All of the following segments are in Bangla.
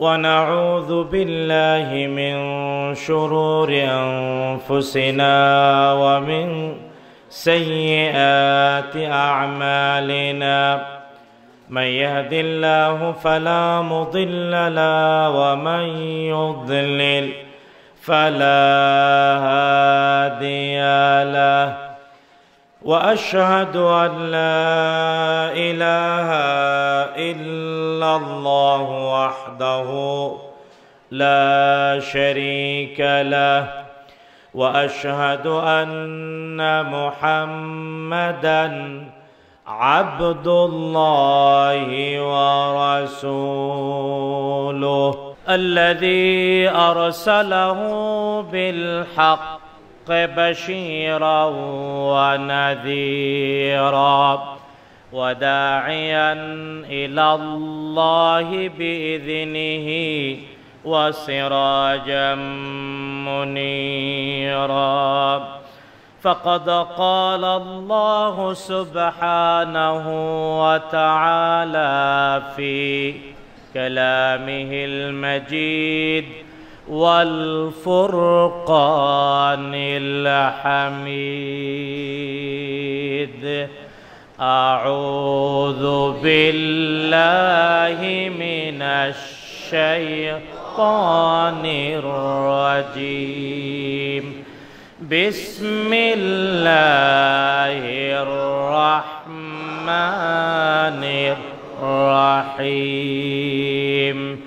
ونعوذ بالله من شرور انفسنا ومن سيئات اعمالنا من يهد الله فلا مضل له ومن يضلل فلا هادي له واشهد ان لا اله الا الله وحده لا شريك له واشهد ان محمدا عبد الله ورسوله الذي ارسله بالحق الحق بشيرا ونذيرا وداعيا الى الله باذنه وسراجا منيرا فقد قال الله سبحانه وتعالى في كلامه المجيد والفرقان الحميد أعوذ بالله من الشيطان الرجيم بسم الله الرحمن الرحيم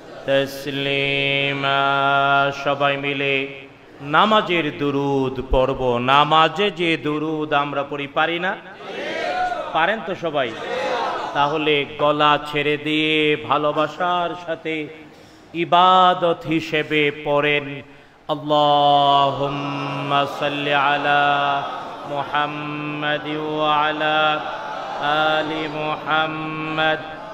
তসলিমা সবাই মিলে নামাজের দুরুদ পড়ব নামাজে যে দুরুদ আমরা পড়ি পারি না পারেন তো সবাই তাহলে গলা ছেড়ে দিয়ে ভালোবাসার সাথে ইবাদত হিসেবে পড়েন আল্লাহ আলা মোহাম্মদ আলা আলী মোহাম্মদ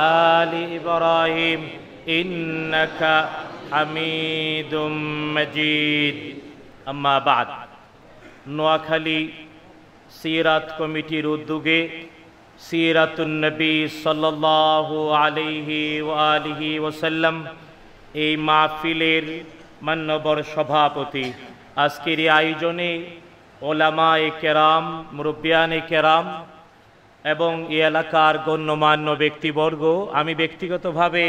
آل إبراهيم إنك حميد مجيد أما بعد নোয়াখালী সিরাত কমিটির উদ্যোগে সিরাতুন্নবী সাল্লাহ আলিহি ও আলিহি ওসাল্লাম এই মাহফিলের মান্যবর সভাপতি আজকের এই আয়োজনে ওলামা এ কেরাম মুরব্বিয়ান এ কেরাম এবং এই এলাকার গণ্যমান্য ব্যক্তিবর্গ আমি ব্যক্তিগতভাবে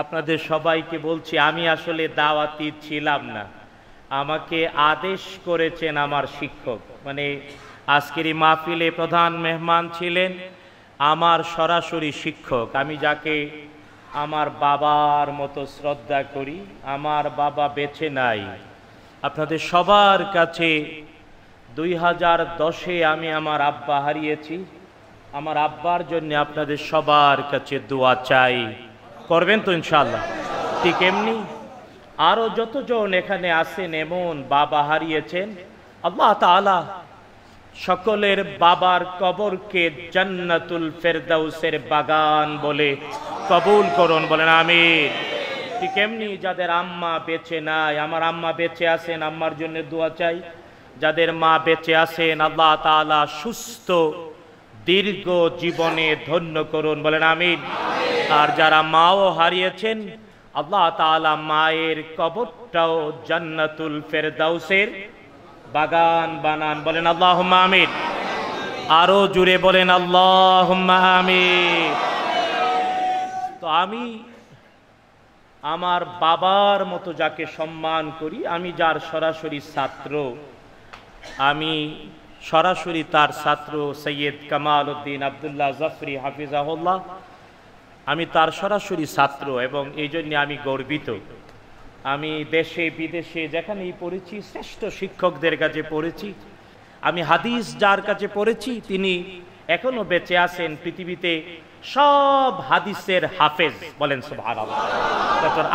আপনাদের সবাইকে বলছি আমি আসলে দাওয়াতি ছিলাম না আমাকে আদেশ করেছেন আমার শিক্ষক মানে আজকের এই মাহফিলে প্রধান মেহমান ছিলেন আমার সরাসরি শিক্ষক আমি যাকে আমার বাবার মতো শ্রদ্ধা করি আমার বাবা বেছে নাই আপনাদের সবার কাছে দুই হাজার দশে আমি আমার আব্বা হারিয়েছি আমার আব্বার জন্য আপনাদের সবার কাছে দোয়া চাই করবেন তো ইনশাল্লাহ ঠিক এমনি আরও যতজন এখানে আসেন এমন বাবা হারিয়েছেন আল্লাহ তালা সকলের বাবার কবরকে জান্নাতুল ফেরদাউসের বাগান বলে কবুল করুন বলেন আমি ঠিক এমনি যাদের আম্মা বেঁচে নাই আমার আম্মা বেঁচে আছেন আম্মার জন্য দোয়া চাই যাদের মা বেঁচে আছেন আল্লাহ তালা সুস্থ দীর্ঘ জীবনে ধন্য করুন বলেন আমিন আর যারা মাও হারিয়েছেন আল্লাহ তালা মায়ের কবরটাও জান্নাতুল ফেরদাউসের বাগান বানান বলেন আল্লাহ আমিন আরো জুড়ে বলেন আল্লাহ আমিন তো আমি আমার বাবার মতো যাকে সম্মান করি আমি যার সরাসরি ছাত্র আমি সরাসরি তার ছাত্র সৈয়দ কামাল উদ্দিন আবদুল্লাহ জাফরি হাফিজাহুল্লাহ আমি তার সরাসরি ছাত্র এবং এই জন্যে আমি গর্বিত আমি দেশে বিদেশে যেখানেই পড়েছি শ্রেষ্ঠ শিক্ষকদের কাছে পড়েছি আমি হাদিস যার কাছে পড়েছি তিনি এখনও বেঁচে আছেন পৃথিবীতে সব হাদিসের হাফেজ বলেন সুভার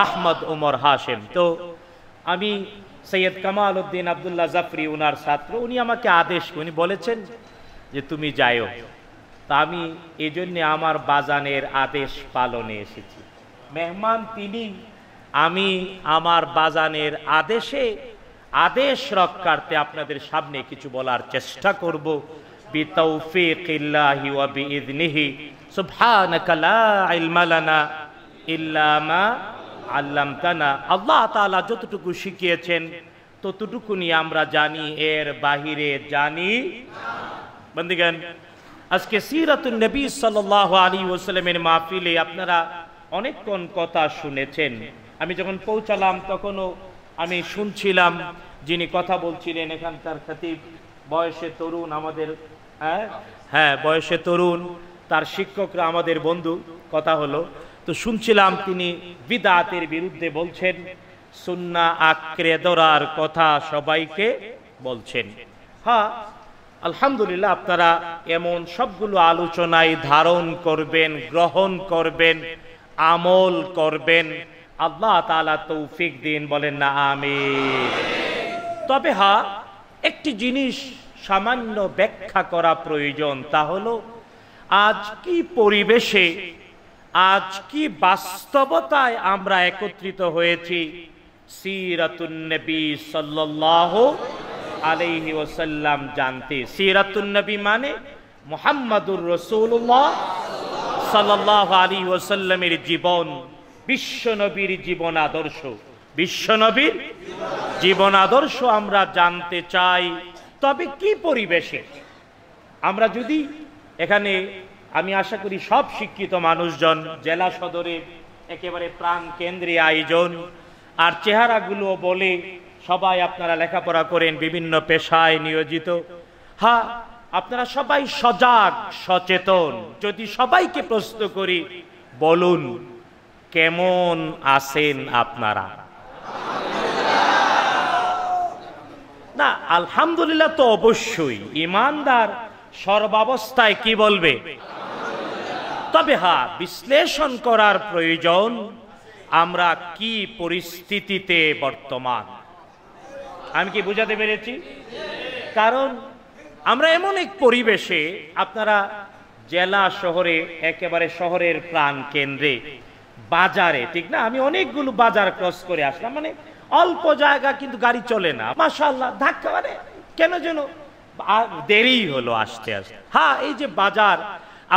আহমদ ওমর হাসেম তো আমি সৈয়দ কামাল উদ্দিন আবদুল্লাহ জাফরি উনার ছাত্র উনি আমাকে আদেশ উনি বলেছেন যে তুমি যাইও তা আমি এই জন্যে আমার বাজানের আদেশ পালনে এসেছি মেহমান তিনি আমি আমার বাজানের আদেশে আদেশ রক্ষার্থে আপনাদের সামনে কিছু বলার চেষ্টা করবো বিতৌফিকিল্লাহি ওয়া বিইজনিহি সুবহানাকা লা আল্লাম তানা আল্লাহ তালা যতটুকু শিখিয়েছেন ততটুকু নিয়ে আমরা জানি এর বাহিরে জানি বন্দিগান আজকে সিরাতুল নবী সাল আলী ওসালামের মাহফিলে আপনারা অনেকক্ষণ কথা শুনেছেন আমি যখন পৌঁছালাম তখনও আমি শুনছিলাম যিনি কথা বলছিলেন এখানকার খাতিব বয়সে তরুণ আমাদের হ্যাঁ হ্যাঁ বয়সে তরুণ তার শিক্ষকরা আমাদের বন্ধু কথা হলো তো শুনছিলাম তিনি বিদাতের বিরুদ্ধে বলছেন সুন্না আক্রে দরার কথা সবাইকে বলছেন হ্যাঁ আলহামদুলিল্লাহ আপনারা এমন সবগুলো আলোচনায় ধারণ করবেন গ্রহণ করবেন আমল করবেন আল্লাহ তালা তৌফিক দিন বলেন না আমি তবে হা হ্যাঁ, একটি জিনিস সামান্য ব্যাখ্যা করা প্রয়োজন তা হলো আজ কি পরিবেশে আজ কি বাস্তবতায় আমরা একত্রিত হয়েছি সিরাতুন্নবী সাল্লাহ আলাইহি ওসাল্লাম জানতে সিরাতুন্নবী মানে মোহাম্মদুর রসুল্লাহ সাল্লাহ আলী ওসাল্লামের জীবন বিশ্বনবীর জীবন আদর্শ বিশ্বনবীর জীবন আদর্শ আমরা জানতে চাই তবে কি পরিবেশে আমরা যদি এখানে আমি আশা করি সব শিক্ষিত মানুষজন জেলা সদরে একেবারে প্রাণ কেন্দ্রে আয়োজন আর চেহারাগুলো বলে সবাই আপনারা লেখাপড়া করেন বিভিন্ন পেশায় নিয়োজিত হ্যাঁ আপনারা সবাই সজাগ সচেতন যদি সবাইকে প্রশ্ন করি বলুন কেমন আছেন আপনারা না আলহামদুলিল্লাহ তো অবশ্যই ইমানদার সর্বাবস্থায় কি বলবে মোতাবেহা বিশ্লেষণ করার প্রয়োজন আমরা কি পরিস্থিতিতে বর্তমান আমি কি বুঝাতে পেরেছি কারণ আমরা এমন এক পরিবেশে আপনারা জেলা শহরে একেবারে শহরের প্রাণ কেন্দ্রে বাজারে ঠিক না আমি অনেকগুলো বাজার ক্রস করে আসলাম মানে অল্প জায়গা কিন্তু গাড়ি চলে না মাসাল্লাহ ধাক্কা মানে কেন যেন দেরি হলো আসতে আসতে হ্যাঁ এই যে বাজার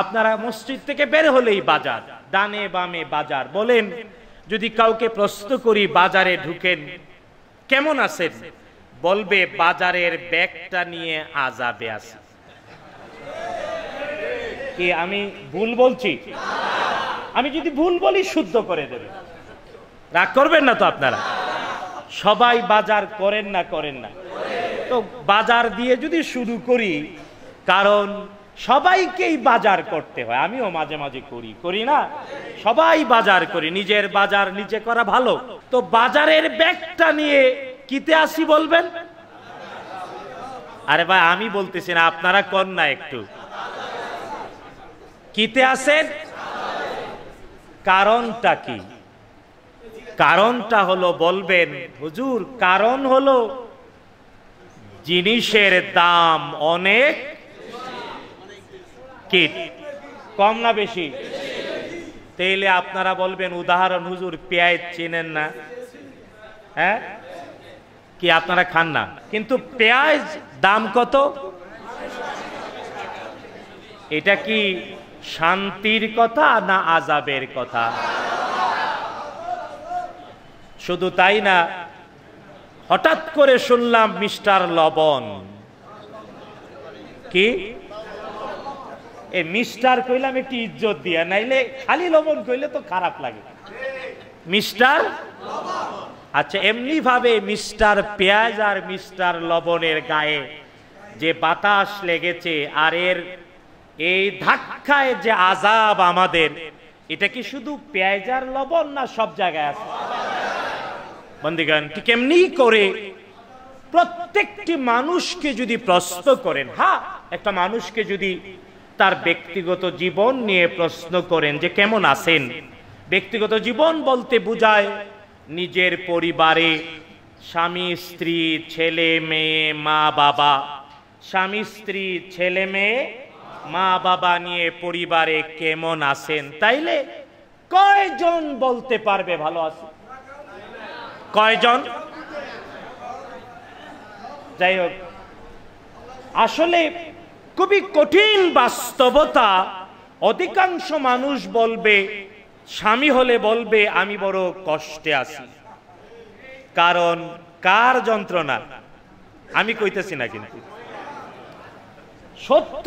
আপনারা মসজিদ থেকে বের হলেই বাজার ডানে বামে বাজার বলেন যদি কাউকে প্রশ্ন করি বাজারে ঢুকেন কেমন আছেন বলবে বাজারের ব্যাগটা নিয়ে আজাবে আছে কি আমি ভুল বলছি আমি যদি ভুল বলি শুদ্ধ করে দেবে রাগ করবেন না তো আপনারা সবাই বাজার করেন না করেন না তো বাজার দিয়ে যদি শুরু করি কারণ সবাইকেই বাজার করতে হয় আমিও মাঝে মাঝে করি করি না সবাই বাজার করি নিজের বাজার নিজে করা ভালো তো বাজারের ব্যাগটা নিয়ে কিতে আসি বলবেন আরে ভাই আমি বলতেছি না আপনারা কর না একটু কিতে আসেন কারণটা কি কারণটা হলো বলবেন হুজুর কারণ হলো জিনিসের দাম অনেক কিট কম না বেশি তাইলে আপনারা বলবেন উদাহরণ হুজুর পেঁয়াজ চেনেন না হ্যাঁ কি আপনারা খান না কিন্তু পেঁয়াজ দাম কত এটা কি শান্তির কথা না আজাবের কথা শুধু তাই না হঠাৎ করে শুনলাম মিস্টার লবণ কি এ মিস্টার কইলাম একটি ইজ্জত দিয়া নাইলে খালি লবণ কইলে তো খারাপ লাগে মিস্টার আচ্ছা এমনি ভাবে মিস্টার পেঁয়াজ আর মিস্টার লবণের গায়ে যে বাতাস লেগেছে আর এর এই ধাক্কায় যে আজাব আমাদের এটা কি শুধু পেঁয়াজ আর লবণ না সব জায়গায় আছে বন্দিগান ঠিক এমনি করে প্রত্যেকটি মানুষকে যদি প্রশ্ন করেন হ্যাঁ একটা মানুষকে যদি তার ব্যক্তিগত জীবন নিয়ে প্রশ্ন করেন যে কেমন আছেন ব্যক্তিগত জীবন বলতে বোঝায় নিজের পরিবারে স্বামী স্ত্রী ছেলে মেয়ে মা বাবা স্বামী স্ত্রী ছেলে মেয়ে মা বাবা নিয়ে পরিবারে কেমন আছেন তাইলে কয়জন বলতে পারবে ভালো আছে কয়জন যাই হোক আসলে খুবই কঠিন বাস্তবতা অধিকাংশ মানুষ বলবে স্বামী হলে বলবে আমি বড় কষ্টে আছি কারণ কার যন্ত্রণা আমি কইতেছি না কিন্তু সত্য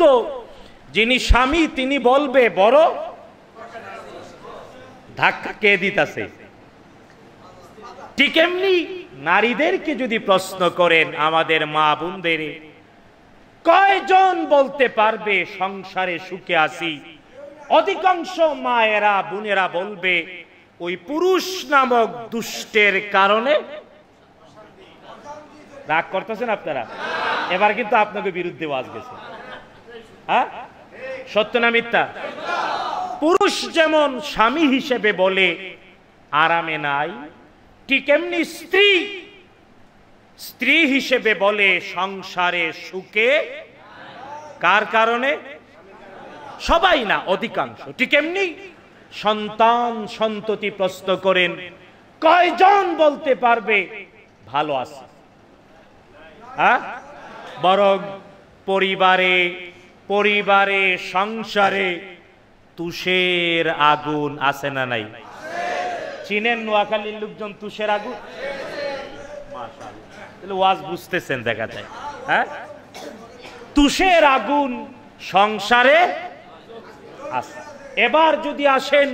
যিনি স্বামী তিনি বলবে বড় ধাক্কা কে দিতাছে ঠিক এমনি নারীদেরকে যদি প্রশ্ন করেন আমাদের মা বোনদের কয়জন বলতে পারবে সংসারে সুখে আসি অধিকাংশ মায়েরা বোনেরা বলবে ওই পুরুষ নামক দুষ্টের কারণে রাগ করতেছেন আপনারা এবার কিন্তু আপনাকে বিরুদ্ধে ওয়াজ গেছে হ্যাঁ সত্য না মিথ্যা পুরুষ যেমন স্বামী হিসেবে বলে আরামে নাই ঠিক এমনি স্ত্রী স্ত্রী হিসেবে বলে সংসারে সুখে কার কারণে সবাই না অধিকাংশ ঠিক এমনি সন্তান সন্ততি প্রস্ত করেন কয়জন বলতে পারবে ভালো আছে হ্যাঁ বরং পরিবারে পরিবারে সংসারে তুষের আগুন আছে না নাই চিনেন নোয়াখালীর লোকজন তুষের আগুন তাহলে ওয়াজ বুঝতেছেন দেখা যায় হ্যাঁ তুষের আগুন সংসারে এবার যদি আসেন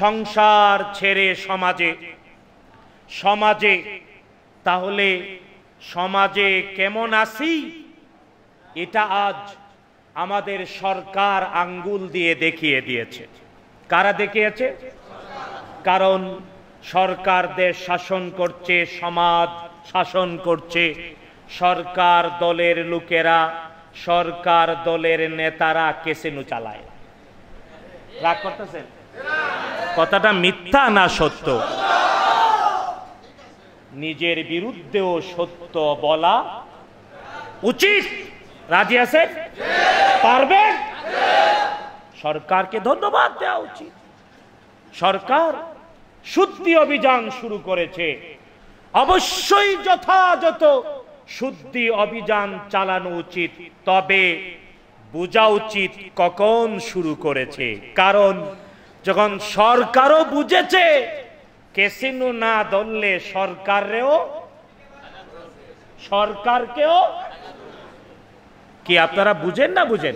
সংসার ছেড়ে সমাজে সমাজে তাহলে সমাজে কেমন আছি এটা আজ আমাদের সরকার আঙ্গুল দিয়ে দেখিয়ে দিয়েছে কারা দেখিয়েছে কারণ সরকার দেশ শাসন করছে সমাজ শাসন করছে সরকার দলের লোকেরা সরকার দলের নেতারা কেসেনু চালায় রাগ করতেছেন কথাটা মিথ্যা না সত্য নিজের বিরুদ্ধেও সত্য বলা উচিত রাজি আছে পারবেন সরকারকে ধন্যবাদ দেওয়া উচিত সরকার শুদ্ধি অভিযান শুরু করেছে অবশ্যই যথাযথ শুদ্ধি অভিযান চালানো উচিত তবে বোঝা উচিত কখন শুরু করেছে কারণ যখন সরকারও বুঝেছে কেসিনো না ধরলে সরকারেও সরকারকেও কি আপনারা বুঝেন না বুঝেন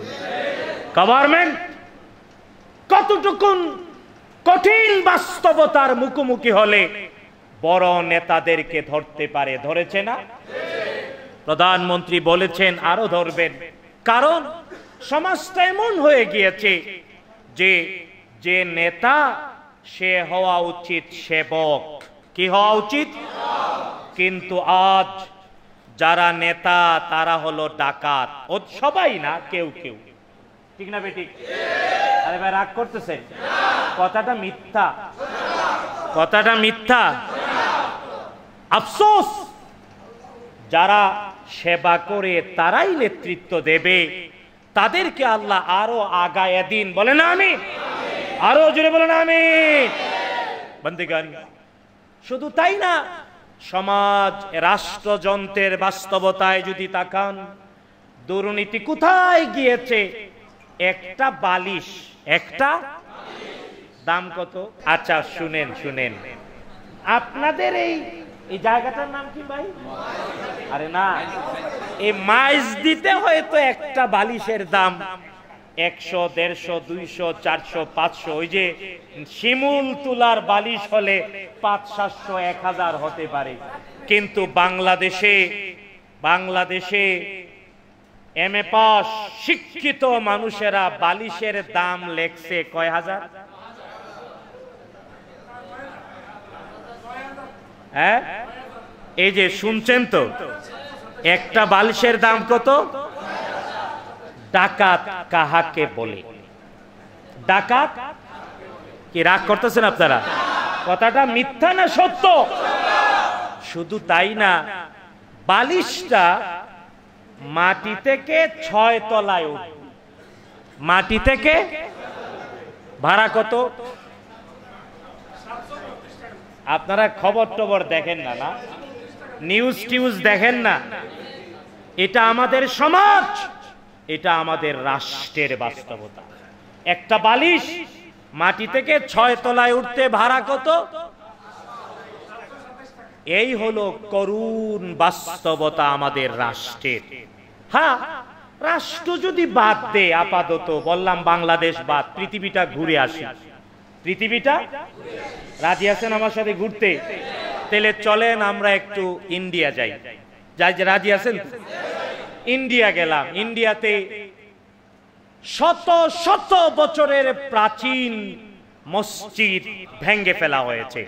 গভর্নমেন্ট কতটুকুন কঠিন বাস্তবতার মুখোমুখি হলে বড় নেতাদেরকে ধরতে পারে ধরেছে না প্রধানমন্ত্রী বলেছেন আরো ধরবেন কারণ সমাজটা এমন হয়ে গিয়েছে যে যে নেতা সে হওয়া উচিত সেবক কি হওয়া উচিত কিন্তু আজ যারা নেতা তারা হলো ডাকাত ও সবাই না কেউ কেউ ঠিক না বেটি আরে ভাই রাগ করতেছে কথাটা মিথ্যা কথাটা মিথ্যা আফসোস যারা সেবা করে তারাই নেতৃত্ব দেবে তাদেরকে আল্লাহ আরো আগায় দিন বলে না আমি আরো জুড়ে বলে না আমি বন্দিগান শুধু তাই না সমাজ রাষ্ট্রযন্ত্রের বাস্তবতায় যদি তাকান দুর্নীতি কোথায় গিয়েছে একটা বালিশ একটা দাম কত আচ্ছা শুনেন শুনেন আপনাদের এই এই জায়গাটার নাম কি ভাই আরে না এই মাইজ দিতে হয়তো একটা বালিশের দাম একশো দেড়শো দুইশো চারশো পাঁচশো ওই যে শিমুল তুলার বালিশ হলে পাঁচ সাতশো এক হাজার হতে পারে কিন্তু বাংলাদেশে বাংলাদেশে এম পাস শিক্ষিত মানুষেরা বালিশের দাম লেখছে কয় হাজার হ্যাঁ এই যে শুনছেন তো একটা বালিশের দাম কত ডাকাত কাহাকে বলে ডাকাত কি রাগ করতেছেন আপনারা কথাটা মিথ্যা না সত্য শুধু তাই না বালিশটা মাটি থেকে ছয় তলায় উঠবে মাটি থেকে ভাড়া কত আপনারা খবর টবর দেখেন না না নিউজ টিউজ দেখেন না এটা আমাদের সমাজ এটা আমাদের রাষ্ট্রের বাস্তবতা একটা বালিশ মাটি থেকে ছয় তলায় উঠতে ভাড়া কত এই হলো করুণ বাস্তবতা আমাদের রাষ্ট্রের হ্যাঁ রাষ্ট্র যদি বাদ দে আপাতত বললাম বাংলাদেশ বাদ পৃথিবীটা ঘুরে আসি পৃথিবীটা রাজি আছেন আমার সাথে ঘুরতে তেলে চলেন আমরা একটু ইন্ডিয়া যাই যাই যে রাজি আছেন ইন্ডিয়া গেলাম ইন্ডিয়াতে শত শত বছরের প্রাচীন মসজিদ ভেঙ্গে ফেলা হয়েছে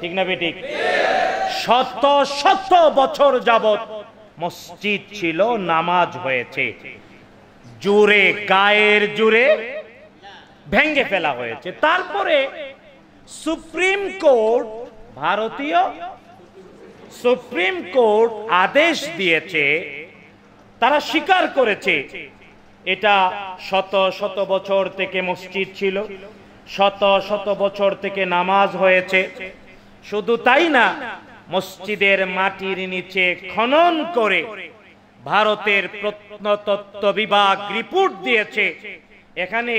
ঠিক না বেটি শত শত বছর যাবত মসজিদ ছিল নামাজ হয়েছে জুরে গায়ের জুরে ভেঙ্গে ফেলা হয়েছে তারপরে সুপ্রিম কোর্ট ভারতীয় সুপ্রিম কোর্ট আদেশ দিয়েছে তারা স্বীকার করেছে এটা শত শত বছর থেকে মসজিদ ছিল শত শত বছর থেকে নামাজ হয়েছে শুধু তাই না মসজিদের মাটির নিচে খনন করে ভারতের প্রত্নতত্ত্ব বিভাগ রিপোর্ট দিয়েছে এখানে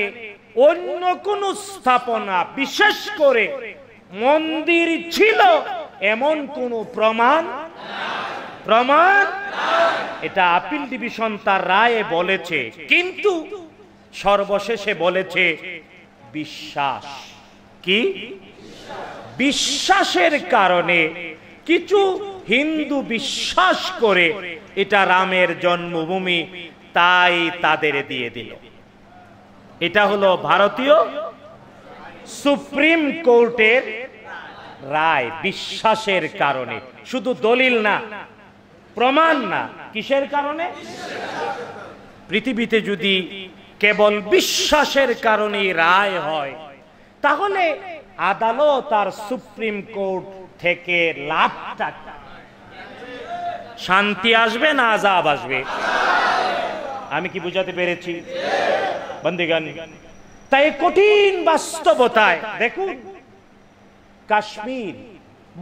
অন্য কোন স্থাপনা বিশেষ করে মন্দির ছিল এমন কোন প্রমাণ প্রমাণ এটা আপিল ডিভিশন তার রায়ে বলেছে কিন্তু সর্বশেষে বলেছে বিশ্বাস কি বিশ্বাসের কারণে কিছু হিন্দু বিশ্বাস করে এটা রামের জন্মভূমি তাই তাদের দিয়ে দিল এটা হলো ভারতীয় সুপ্রিম কোর্টের রায় বিশ্বাসের কারণে শুধু দলিল না প্রমাণ না কিসের কারণে পৃথিবীতে যদি কেবল বিশ্বাসের কারণেই রায় হয় তাহলে আদালত আর সুপ্রিম কোর্ট থেকে লাভটা শান্তি আসবে না আজাব আসবে আমি কি বুঝাতে পেরেছি বন্দিগান তাই কঠিন বাস্তবতায় দেখুন কাশ্মীর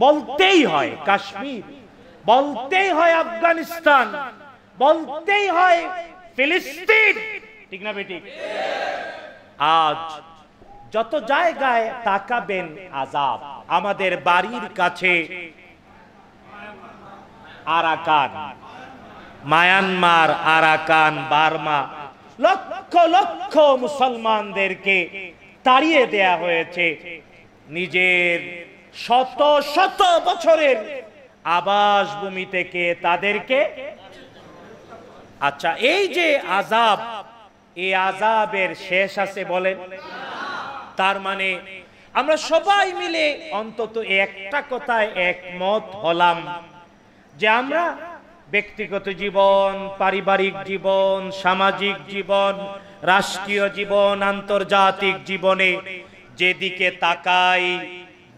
বলতেই হয় কাশ্মীর বলতেই হয় আফগানিস্তান বলতেই হয় ফিলিস্তিন ঠিক না বেটি আজ যত জায়গায় তাকাবেন আজাব আমাদের বাড়ির কাছে আরাকান মায়ানমার আরাকান বার্মা লক্ষ লক্ষ মুসলমানদেরকে তাড়িয়ে দেয়া হয়েছে নিজের শত শত বছরের আবাস ভূমি থেকে তাদেরকে আচ্ছা এই যে আজাব এই আজাবের শেষ আছে বলেন তার মানে আমরা সবাই মিলে অন্তত একটা কথায় একমত হলাম যে আমরা ব্যক্তিগত জীবন পারিবারিক জীবন সামাজিক জীবন রাষ্ট্রীয় জীবন আন্তর্জাতিক জীবনে যেদিকে তাকাই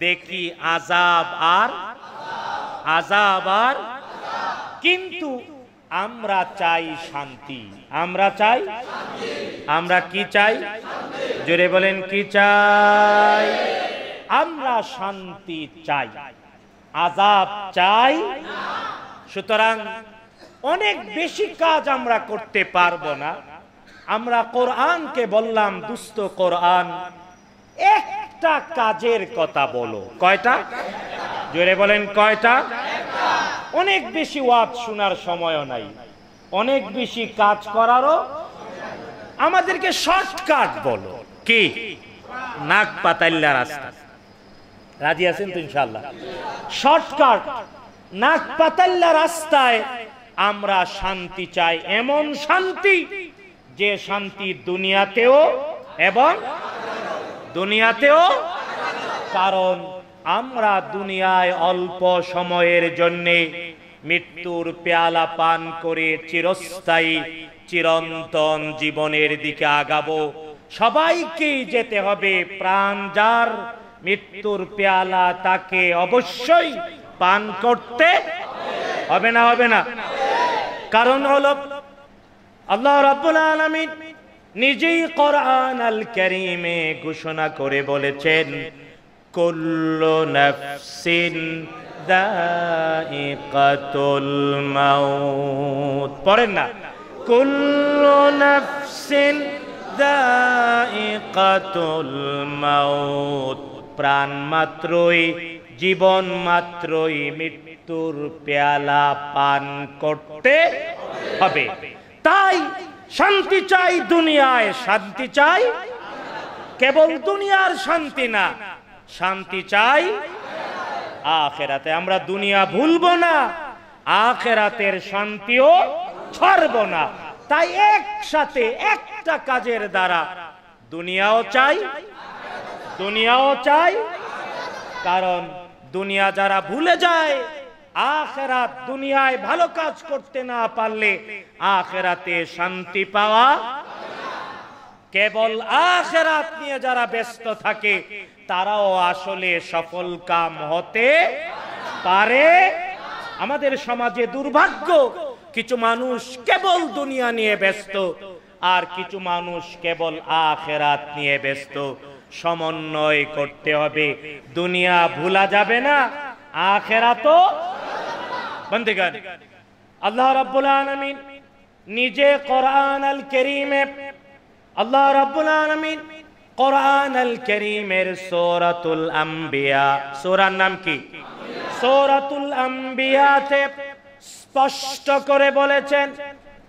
দেখি আজাব আর আজাব আর কিন্তু আমরা চাই শান্তি আমরা চাই আমরা কি চাই জোরে বলেন কি চাই আমরা শান্তি চাই আজাব চাই সুতরাং অনেক বেশি কাজ আমরা করতে পারবো না আমরা কোরআনকে বললাম দুস্থ কোরআন একটা কাজের কথা বলো কয়টা জোরে বলেন কয়টা অনেক বেশি ওয়াদ শোনার সময়ও নাই অনেক বেশি কাজ করারও আমাদেরকে শর্টকাট বলো কি নাক পাতাল্লা রাস্তা রাজি আছেন তো ইনশাল্লাহ শর্টকাট নাক পাতাল্লা রাস্তায় আমরা শান্তি চাই এমন শান্তি যে শান্তি দুনিয়াতেও এবং দুনিয়াতেও কারণ আমরা দুনিয়ায় অল্প সময়ের জন্যে মৃত্যুর পেয়ালা পান করে চিরস্থায়ী চিরন্তন জীবনের দিকে আগাবো সবাইকেই যেতে হবে প্রাণ যার মৃত্যুর পেয়ালা তাকে অবশ্যই পান করতে হবে না হবে না কারণ হলো আল্লাহ রাব্বুল আলামিন নিজেই কোরআন আল কারীমে ঘোষণা করে বলেছেন কুল্লু নাফসিন দাইকাতুল মাউত পড়েন না কুল্লু নাফসিন দাইকাতুল মাউত প্রাণ মাত্রই জীবন মাত্রই মৃত্যুর পেয়ালা পান করতে হবে তাই শান্তি চাই দুনিয়ায় শান্তি চাই কেবল দুনিয়ার শান্তি না শান্তি চাই আখেরাতে আমরা দুনিয়া ভুলব না আখেরাতের শান্তিও ছাড়ব না তাই একসাথে একটা কাজের দ্বারা দুনিয়াও চাই দুনিয়াও চাই কারণ দুনিয়া যারা ভুলে যায় আখেরাত দুনিয়ায় ভালো কাজ করতে না পারলে আখেরাতে শান্তি পাওয়া কেবল আখেরাত নিয়ে যারা ব্যস্ত থাকে তারাও আসলে সফল কাম হতে পারে আমাদের সমাজে দুর্ভাগ্য কিছু মানুষ কেবল দুনিয়া নিয়ে ব্যস্ত আর কিছু মানুষ কেবল আখেরাত নিয়ে ব্যস্ত সমন্বয় করতে হবে দুনিয়া ভুলা যাবে না আখেরাত আল্লাহ রাব্বুল নিজে করিমে আল আল্লাহ রাব্বুল আলমিন কোরআন আল করিমের সোরাতুল আম্বিয়া সোরার নাম কি সোরাতুল আম্বিয়াতে স্পষ্ট করে বলেছেন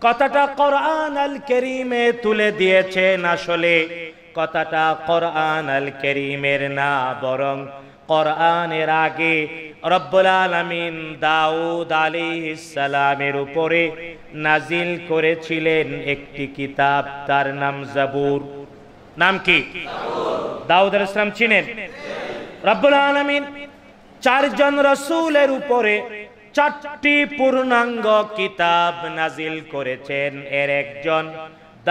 কথাটা কোরআন আল করিমে তুলে দিয়েছেন আসলে কথাটা কোরআন আল করিমের না বরং কোরআনের আগে রব্বুল আলমিন দাউদ আলী ইসালামের উপরে নাজিল করেছিলেন একটি কিতাব তার নাম জাবুর নাম কি দাউদ আল ইসলাম চিনেন রব্বুল আলমিন চারজন রসুলের উপরে চারটি পূর্ণাঙ্গ কিতাব নাজিল করেছেন এর একজন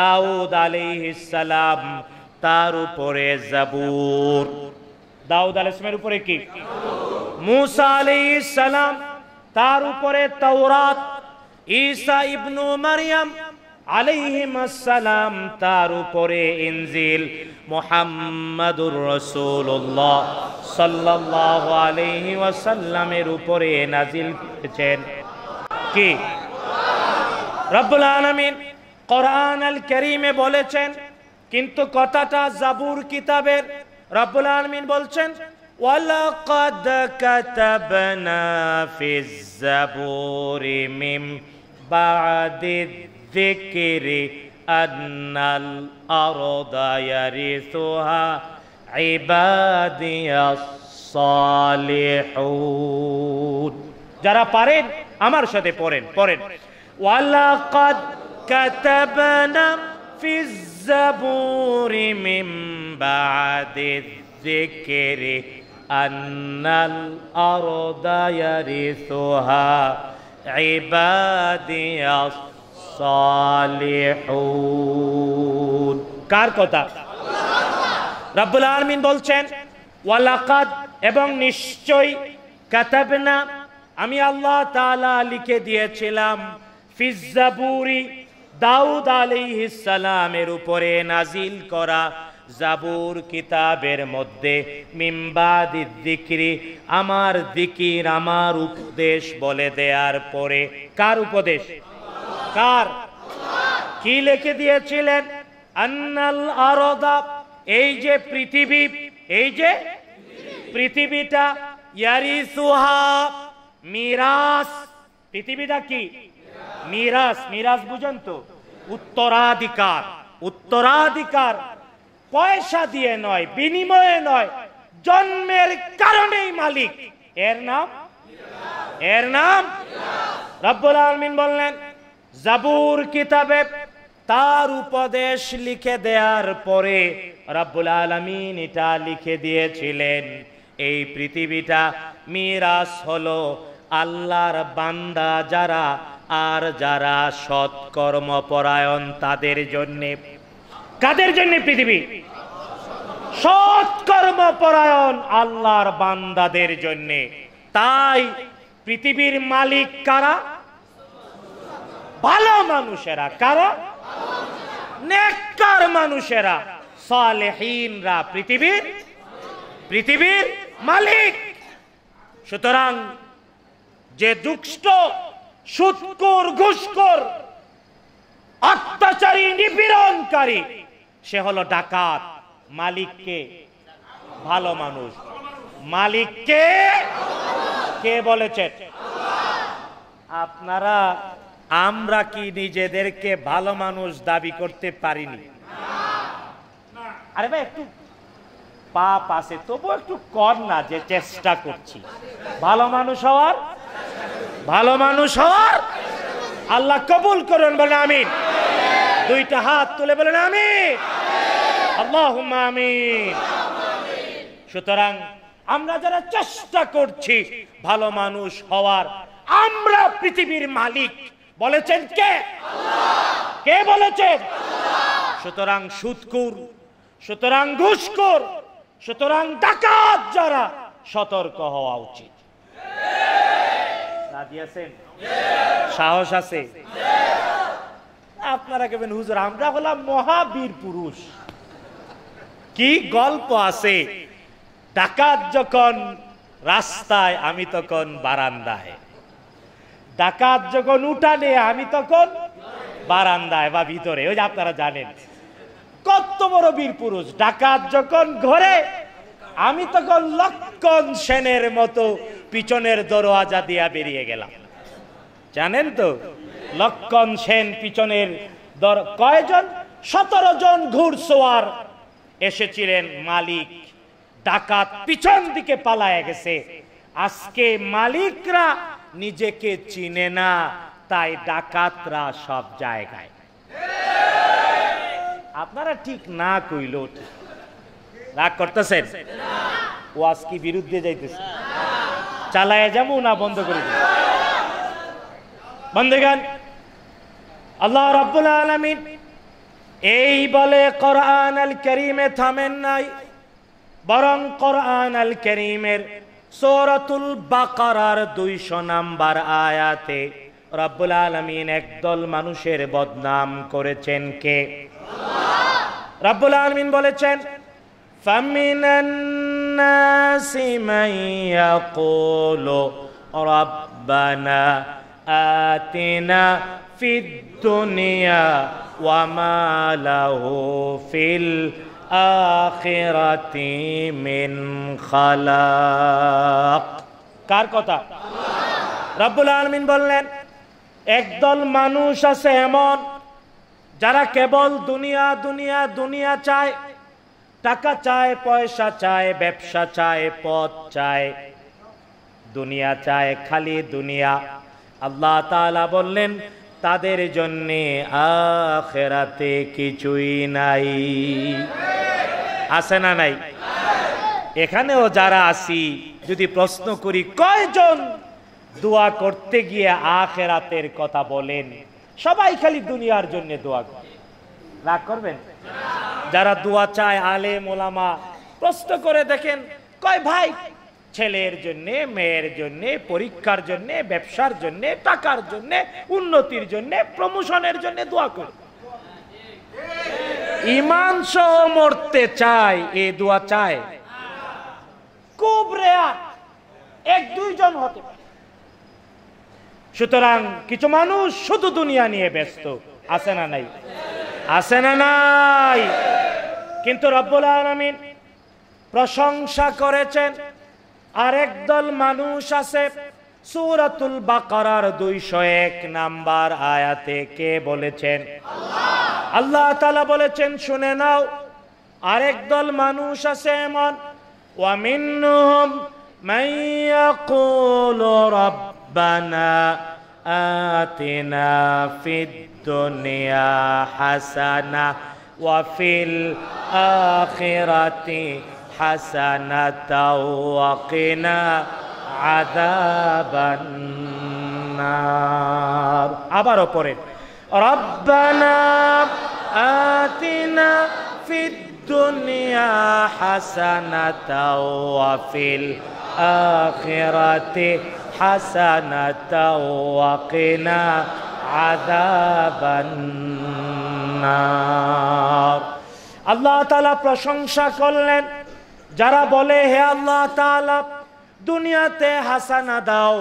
দাউদ সালাম তার উপরে জাবুর দাউদ আল ইসলামের উপরে কি মুসা সালাম তার উপরে তাওরাত ঈসা ইবনু মারিয়াম আলাইহিম আলাইহিমাসালাম তার উপরে ইনজিল মোহাম্মদুর রসুল্লাহ সাল্লাহ আলাইহি ওয়াসাল্লামের উপরে নাজিল করেছেন কি রব্বুল আলমিন কোরআন আল করিমে বলেছেন কিন্তু কথাটা জাবুর কিতাবের রব্বুল আলমিন বলছেন ওয়ালাকাদ কাতাবনা ফিজ জাবুরি মিম বাদিদ الذكر أن الأرض يرثها عبادي الصالحون جرى بارين أمر شدي بورين بورين ولقد كتبنا في الزبور من بعد الذكر أن الأرض يرثها عبادي الصالحون সালেহুন কার কথা রাবুল আলমিন বলছেন ওয়ালাকাদ এবং নিশ্চয়ই কাতাবনা আমি আল্লাহ তাআলা লিখে দিয়েছিলাম ফিজাবুরি দাউদ সালামের উপরে নাজিল করা জাবুর কিতাবের মধ্যে মিম্বাদি দিকরি আমার দিকির আমার উপদেশ বলে দেয়ার পরে কার উপদেশ কার কি লিখে দিয়েছিলেন আন্নাল আরদা এই যে পৃথিবী এই যে পৃথিবীটা ইয়ারিসুহা মিরাস পৃথিবীটা কি মিরাস মিরাস বুঝেন তো উত্তরাধিকার উত্তরাধিকার পয়সা দিয়ে নয় বিনিময়ে নয় জন্মের কারণেই মালিক এর নাম এর নাম রব্বুল আলমিন বললেন জাবুর কিতাবে তার উপদেশ লিখে দেওয়ার পরে রাব্বুল আলমিন এটা লিখে দিয়েছিলেন এই পৃথিবীটা মিরাস হলো আল্লাহর বান্দা যারা আর যারা সৎকর্ম পরায়ণ তাদের জন্যে কাদের জন্য পৃথিবী সৎকর্ম পরায়ণ আল্লাহর বান্দাদের জন্যে তাই পৃথিবীর মালিক কারা ভালো মানুষেরা কারা নেককার মানুষেরা সালেহীনরা পৃথিবীর পৃথিবীর মালিক সুতরাং যে দুষ্ট সুৎকর ঘুষকর অত্যাচারী নিপীড়নকারী সে হলো ডাকাত মালিককে ভালো মানুষ মালিককে কে বলেছেন আপনারা আমরা কি নিজেদেরকে ভালো মানুষ দাবি করতে পারিনি আরে ভাই একটু পাপ আছে তবু একটু কর না যে চেষ্টা করছি ভালো মানুষ হওয়ার ভালো মানুষ হওয়ার আল্লাহ কবুল করুন বলে আমি দুইটা হাত তুলে বলেন আমি আল্লাহ আমি সুতরাং আমরা যারা চেষ্টা করছি ভালো মানুষ হওয়ার আমরা পৃথিবীর মালিক বলেছেন কে কে বলেছেন সুতরাং সুদকুর সুতরাং ঘুষখোর সুতরাং ডাকাত যারা সতর্ক হওয়া উচিত সাহস আছে আপনারা কেবেন হুজুর আমরা হলাম মহাবীর পুরুষ কি গল্প আছে ডাকাত যখন রাস্তায় আমি তখন বারান্দায় ডাকাত যখন উঠানে আমি তখন বারান্দায় বা ভিতরে ওই যে আপনারা জানেন কত বড় বীর পুরুষ ডাকাত যখন ঘরে আমি তখন লক্ষণ সেনের মতো পিছনের দরওয়াজা দিয়া বেরিয়ে গেলাম জানেন তো লক্ষণ সেন পিছনের দর কয়জন সতেরো জন ঘুরসোয়ার এসেছিলেন মালিক ডাকাত পিছন দিকে পালায় গেছে আজকে মালিকরা নিজেকে চিনে না তাই ডাকাতরা সব জায়গায় আপনারা ঠিক না কইল রাগ করতেছেন ওয়াজ কি বিরুদ্ধে যাইতেছে চালায় যাবো না বন্ধ করে বন্ধুগান আল্লাহ রব্বুল আলমিন এই বলে কোরআন আল করিমে থামেন নাই বরং কোরআন আল করিমের সৌরাতুল বাকারার দুইশো নাম্বার আয়াতে রব্বুল আলমিন একদল মানুষের বদনাম করেছেন কে রব্বুল আলমিন বলেছেন فمن الناس من يقول ربنا آتنا في الدنيا আখিরাতি মিন খালাক কার কথা রাব্বুল আলমিন বললেন একদল মানুষ আছে এমন যারা কেবল দুনিয়া দুনিয়া দুনিয়া চায় টাকা চায় পয়সা চায় ব্যবসা চায় পথ চায় দুনিয়া চায় খালি দুনিয়া আল্লাহ তাআলা বললেন তাদের জন্যে আখেরাতে কিছুই নাই আছে না নাই এখানেও যারা আসি যদি প্রশ্ন করি কয়জন দোয়া করতে গিয়ে আখেরাতের কথা বলেন সবাই খালি দুনিয়ার জন্য দোয়া করে রাগ করবেন যারা দোয়া চায় আলে মোলামা প্রশ্ন করে দেখেন কয় ভাই ছেলের জন্য মেয়ের জন্যে পরীক্ষার জন্যে ব্যবসার জন্যে টাকার জন্যে উন্নতির জন্য প্রমোশনের জন্যে দোয়া করি ইমান সহ মরতে চায় এ দোয়া চায় খুব রেয়ার এক দুইজন হতে সুতরাং কিছু মানুষ শুধু দুনিয়া নিয়ে ব্যস্ত আছে না নাই আছে না নাই কিন্তু রব্বুল আলমিন প্রশংসা করেছেন আর একদল মানুষ আছে সুরাতুল বাকারার দুইশো এক নাম্বার আয়াতে কে বলেছেন আল্লাহ তালা বলেছেন শুনে নাও আর একদল মানুষ আছে এমন ওয়ামিন্নুহম মাইয়াকুল রব্বানা আতিনা ফিদ দুনিয়া হাসানা ওয়া ফিল আখিরাতি حسنة وقنا عذاب النار عبارة পরে ربنا آتنا في الدنيا حسنة وفي الآخرة حسنة وقنا عذاب النار আল্লাহ তালা প্রশংসা করলেন যারা বলে হে আল্লাহ দুনিয়াতে হাসানা দাও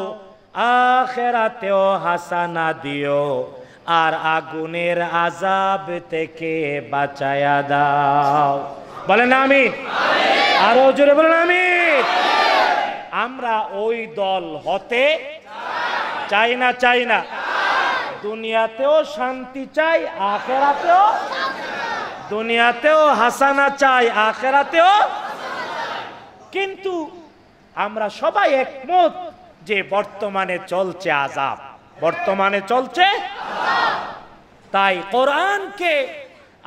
আখেরাতেও হাসানা দিও আর আগুনের আজাব থেকে বাঁচায়া দাও বলেন আমি আরো জোরে বলেন আমি আমরা ওই দল হতে চাই না চাই না দুনিয়াতেও শান্তি চাই আখেরাতেও দুনিয়াতেও হাসানা চাই আখেরাতেও কিন্তু আমরা সবাই একমত যে বর্তমানে চলছে আজাব বর্তমানে চলছে তাই কোরআনকে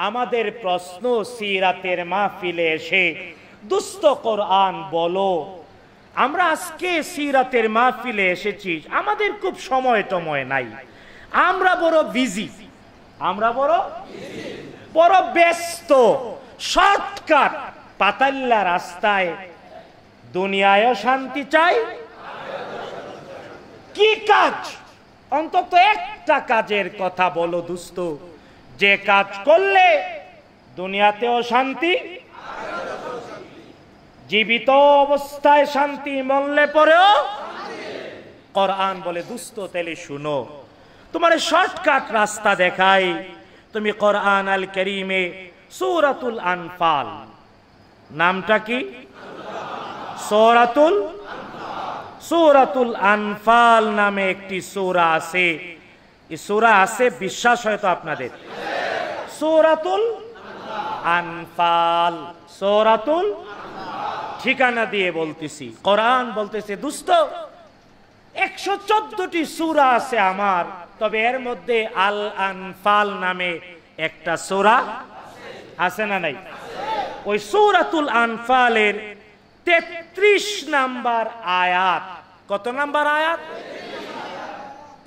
আমাদের প্রশ্ন সিরাতের মাহফিলে এসে দুস্থ কোরআন বলো আমরা আজকে সিরাতের মাহফিলে এসেছি আমাদের খুব সময় টময় নাই আমরা বড় বিজি আমরা বড় বড় ব্যস্ত শর্টকাট পাতাল্লা রাস্তায় দুনিয়ায়ও শান্তি চাই কি কাজ অন্তত একটা কাজের কথা বলো দুস্ত যে কাজ করলে দুনিয়াতেও শান্তি জীবিত অবস্থায় শান্তি মরলে পরেও কোরআন বলে দুস্ত তেলে শুনো তোমার শর্টকাট রাস্তা দেখাই তুমি কোরআন আল করিমে সুরাতুল আনফাল নামটা কি সৌরাতুল সৌরাতুল আনফাল নামে একটি সৌরা আছে এই সৌরা আছে বিশ্বাস হয়তো আপনাদের সৌরাতুল আনফাল সৌরাতুল ঠিকানা দিয়ে বলতেছি কোরআন বলতেছে দুস্ত একশো চোদ্দটি সুরা আছে আমার তবে এর মধ্যে আল আনফাল নামে একটা সোরা আছে না নাই ওই সুরাতুল আনফালের তেত্রিশ নাম্বার আয়াত কত নাম্বার আয়াত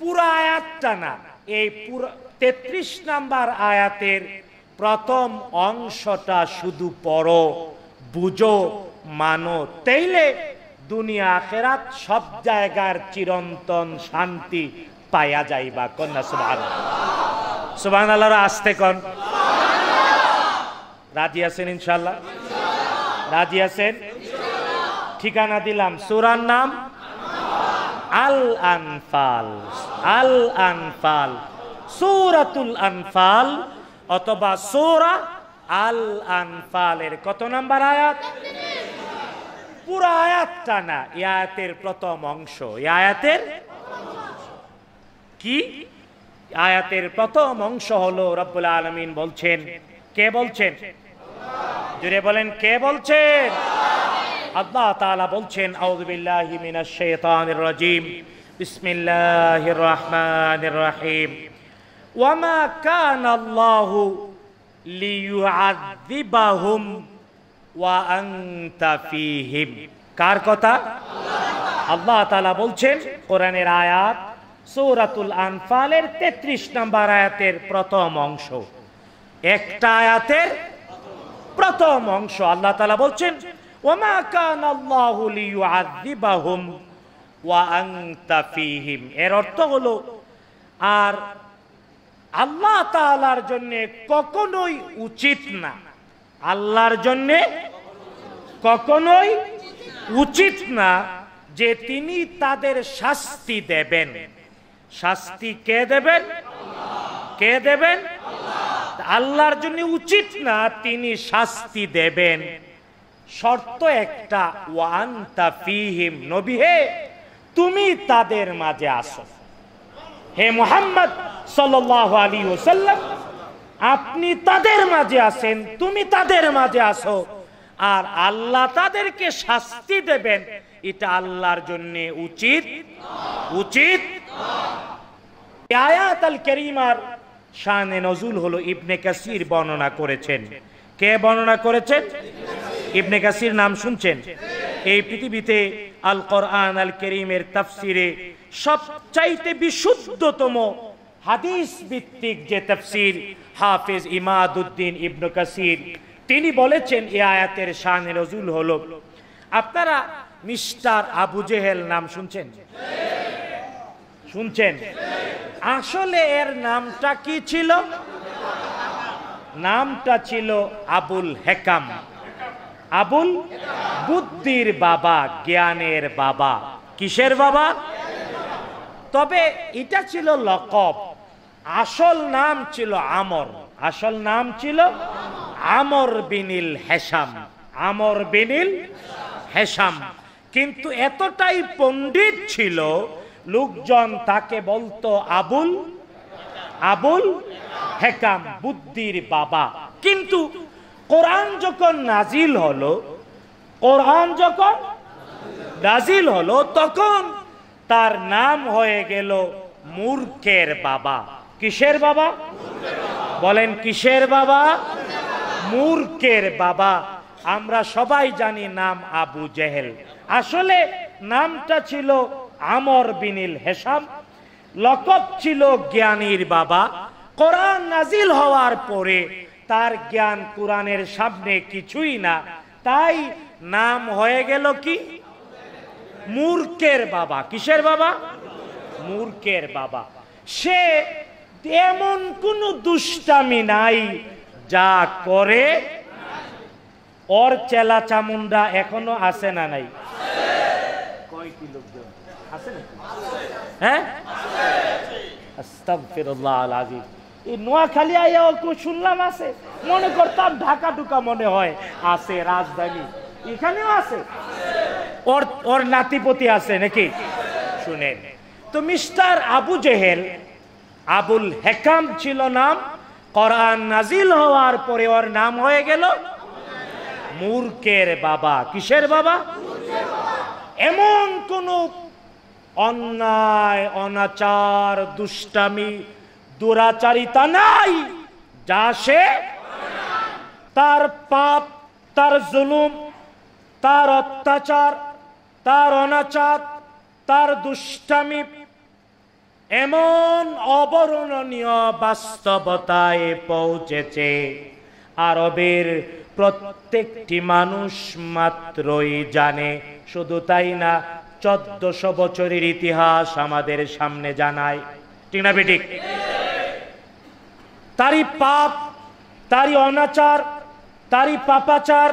পুরা আয়াতটা না এই পুরো তেত্রিশ নাম্বার আয়াতের প্রথম অংশটা শুধু পড়ো বুঝো মানো তেইলে দুনিয়া আখেরাত সব জায়গার চিরন্তন শান্তি পায়া বা কন্যা সুবাহ সুবাহ আল্লাহর আসতে কন রাজি আছেন ইনশাল্লাহ রাজি আছেন ঠিকানা দিলাম সুরার নাম আল আনফাল আল আনফাল সুরাতুল আনফাল অথবা সুরা আল আনফালের কত নাম্বার আয়াত পুরো আয়াতটা না এ আয়াতের প্রথম অংশ ইয়াতের আয়াতের কি আয়াতের প্রথম অংশ হলো রব্বুল আলমিন বলছেন কে বলছেন জুড়ে বলেন কে বলছেন আল্লাহ তালা বলছেন আউযুবিল্লাহি মিনাশ শাইতানির রাজিম বিসমিল্লাহির রহমানির রহিম ওয়ামা কান আল্লাহু লিইউআযিবাহুম ওয়া আন্তা ফিহিম কার কথা আল্লাহ তালা বলছেন কোরআনের আয়াত সূরাতুল আনফালের তেত্রিশ নম্বর আয়াতের প্রথম অংশ একটা আয়াতের প্রথম অংশ আল্লাহ তালা বলছেন ওমা কান আল্লাহুম ওয়াহিম এর অর্থ হলো আর আল্লাহ তালার জন্যে কখনোই উচিত না আল্লাহর জন্যে কখনোই উচিত না যে তিনি তাদের শাস্তি দেবেন শাস্তি কে দেবেন কে দেবেন আল্লাহর জন্য উচিত না তিনি শাস্তি দেবেন শর্ত একটা ওয়ান্তা ফিহিম নবী হে তুমি তাদের মাঝে আসো হে মোহাম্মদ সাল্লাহ ওসাল্লাম আপনি তাদের মাঝে আসেন তুমি তাদের মাঝে আসো আর আল্লাহ তাদেরকে শাস্তি দেবেন এটা আল্লাহর জন্য উচিত উচিত আয়াত আল করিমার শানে নজুল হলো ইবনে কাসির বর্ণনা করেছেন কে বর্ণনা করেছেন ইবনে কাসির নাম শুনছেন এই পৃথিবীতে আল কোরআন আল করিমের তাফসিরে সবচাইতে বিশুদ্ধতম হাদিস ভিত্তিক যে তফসির হাফিজ ইমাদুদ্দিন ইবনু কাসির তিনি বলেছেন এ আয়াতের শাহ নজুল হলো আপনারা মিস্টার আবু জেহেল নাম শুনছেন শুনছেন আসলে এর নামটা কি ছিল নামটা ছিল আবুল হেকাম আবুল বুদ্ধির বাবা জ্ঞানের বাবা কিসের বাবা তবে এটা ছিল লকব আসল নাম ছিল আমর আসল নাম ছিল আমর বিনিল হেসাম আমর বিনিল হেসাম কিন্তু এতটাই পণ্ডিত ছিল লোকজন তাকে বলতো আবুল আবুল হেকাম বুদ্ধির বাবা কিন্তু কোরআন যখন নাজিল হলো কোরআন যখন নাজিল হলো তখন তার নাম হয়ে গেল মূর্খের বাবা কিসের বাবা বলেন কিসের বাবা মূর্খের বাবা আমরা সবাই জানি নাম আবু জেহেল আসলে নামটা ছিল আমর বিনিল হেসাম লকব ছিল জ্ঞানীর বাবা কোরআন নাজিল হওয়ার পরে তার জ্ঞান কোরআনের সামনে কিছুই না তাই নাম হয়ে গেল কি মূর্খের বাবা কিসের বাবা মূর্খের বাবা সে এমন কোন দুষ্টামি নাই যা করে ওর চেলা চামুন্ডা এখনো আছে না নাই কয় কিলো হ্যাঁ? শুনলাম আছে মনে করতাম ঢাকা টুকা মনে হয় আছে রাজধানী এখানেও আছে ওর ওর নাতিপতি আছে নাকি শুনেন তো mister Abu Jahel Abul Hakam ছিল নাম করান নাজিল হওয়ার পরে ওর নাম হয়ে গেল মূর্খের বাবা কিসের বাবা এমন কোন অন্যায় অনাচার দুষ্টামি দুরাচারিতা নাই যা সে তার পাপ তার জুলুম তার অত্যাচার তার অনাচার তার দুষ্টামি এমন অবর্ণনীয় বাস্তবতায় পৌঁছেছে আরবের প্রত্যেকটি মানুষ মাত্রই জানে শুধু তাই না চোদ্দশো বছরের ইতিহাস আমাদের সামনে জানায় ঠিক না বেঠিক তারই পাপ তারই অনাচার তারই পাপাচার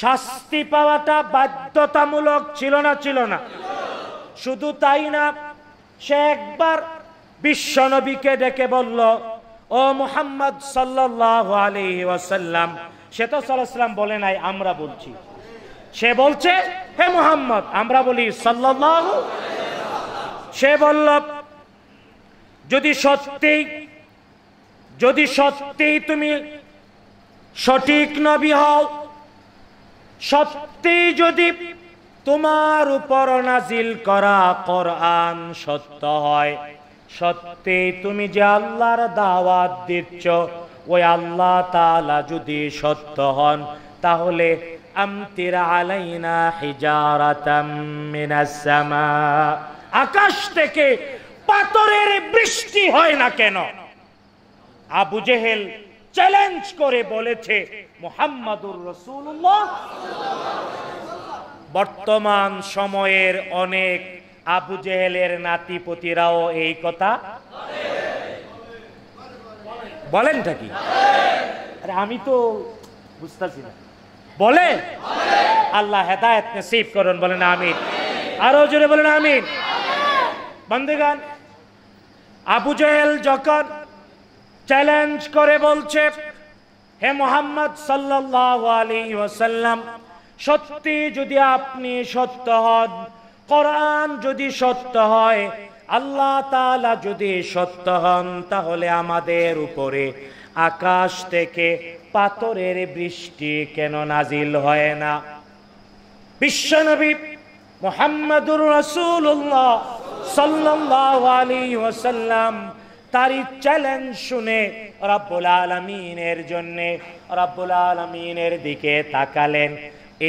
শাস্তি পাওয়াটা বাধ্যতামূলক ছিল না ছিল না শুধু তাই না সে একবার বিশ্বনবীকে ডেকে বলল ও মোহাম্মদ সাল্লাহ আলি ওয়াসাল্লাম সে তো সাল্লাহ বলে নাই আমরা বলছি সে বলছে হে মোহাম্মদ আমরা বলি সাল্লাহ সে বলল যদি সত্যি যদি সত্যি তুমি সঠিক নবী হও সত্যি যদি তোমার উপর নাজিল করা কোরআন সত্য হয় সত্যি তুমি যে আল্লাহর দাওয়াত দিচ্ছ ওই আল্লাহ তালা যদি সত্য হন তাহলে আমতির আলাইনা হিজারাতাম আকাশ থেকে পাথরের বৃষ্টি হয় না কেন আবু জেহেল চ্যালেঞ্জ করে বলেছে মোহাম্মদুর রসুল্লাহ বর্তমান সময়ের অনেক আবু জেহেলের নাতিপতিরাও এই কথা বলেনটা আরে আমি তো বুঝতেছি না বলে আল্লাহ হেদায়ত নসিব করুন বলেন আমিন আরো জোরে বলেন আমিন বন্ধুগান আবু জেহেল যখন চ্যালেঞ্জ করে বলছে হে মোহাম্মদ সাল্লাহ আলী সত্যি যদি আপনি সত্য হন কোরআন যদি সত্য হয় আল্লাহ তাআলা যদি সত্য হন তাহলে আমাদের উপরে আকাশ থেকে পাথরের বৃষ্টি কেন নাজিল হয় না বিশ্বনবী মোহাম্মদুর রসুল্লাহ সাল্লাহ আলী তারই চ্যালেঞ্জ শুনে রব্বুল আলমিনের জন্যে রব্বুল আলমিনের দিকে তাকালেন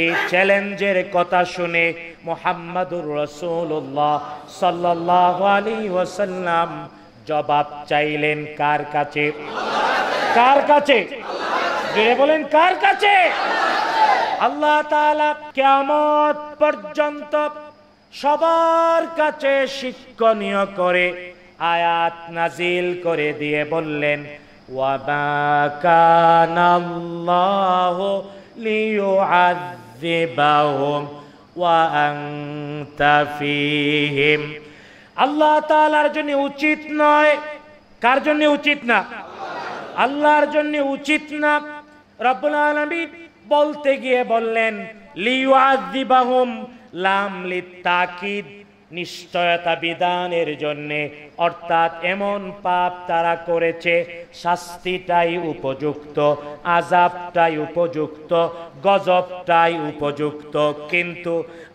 এই চ্যালেঞ্জের কথা শুনে মোহাম্মদুর রসুল্লাহ সাল্লাহ আলী ওসাল্লাম জবাব চাইলেন কার কাছে কার কাছে বলেন কার কাছে আল্লাহ তাআলা পর্যন্ত সবার কাছে শিক্ষণীয় করে আয়াত নাজিল করে দিয়ে বললেন ওয়াবা কানাল্লাহু লিইউআযিবাহুম আল্লাহ তালার জন্য উচিত নয় কার জন্য উচিত না আল্লাহর জন্য উচিত না রব্বুল আলমী বলতে গিয়ে বললেন দিবাহুম লাম লি তাকিদ নিশ্চয়তা বিধানের জন্যে অর্থাৎ এমন পাপ তারা করেছে শাস্তিটাই উপযুক্ত আজাবটাই উপযুক্ত গজবটাই উপযুক্ত কিন্তু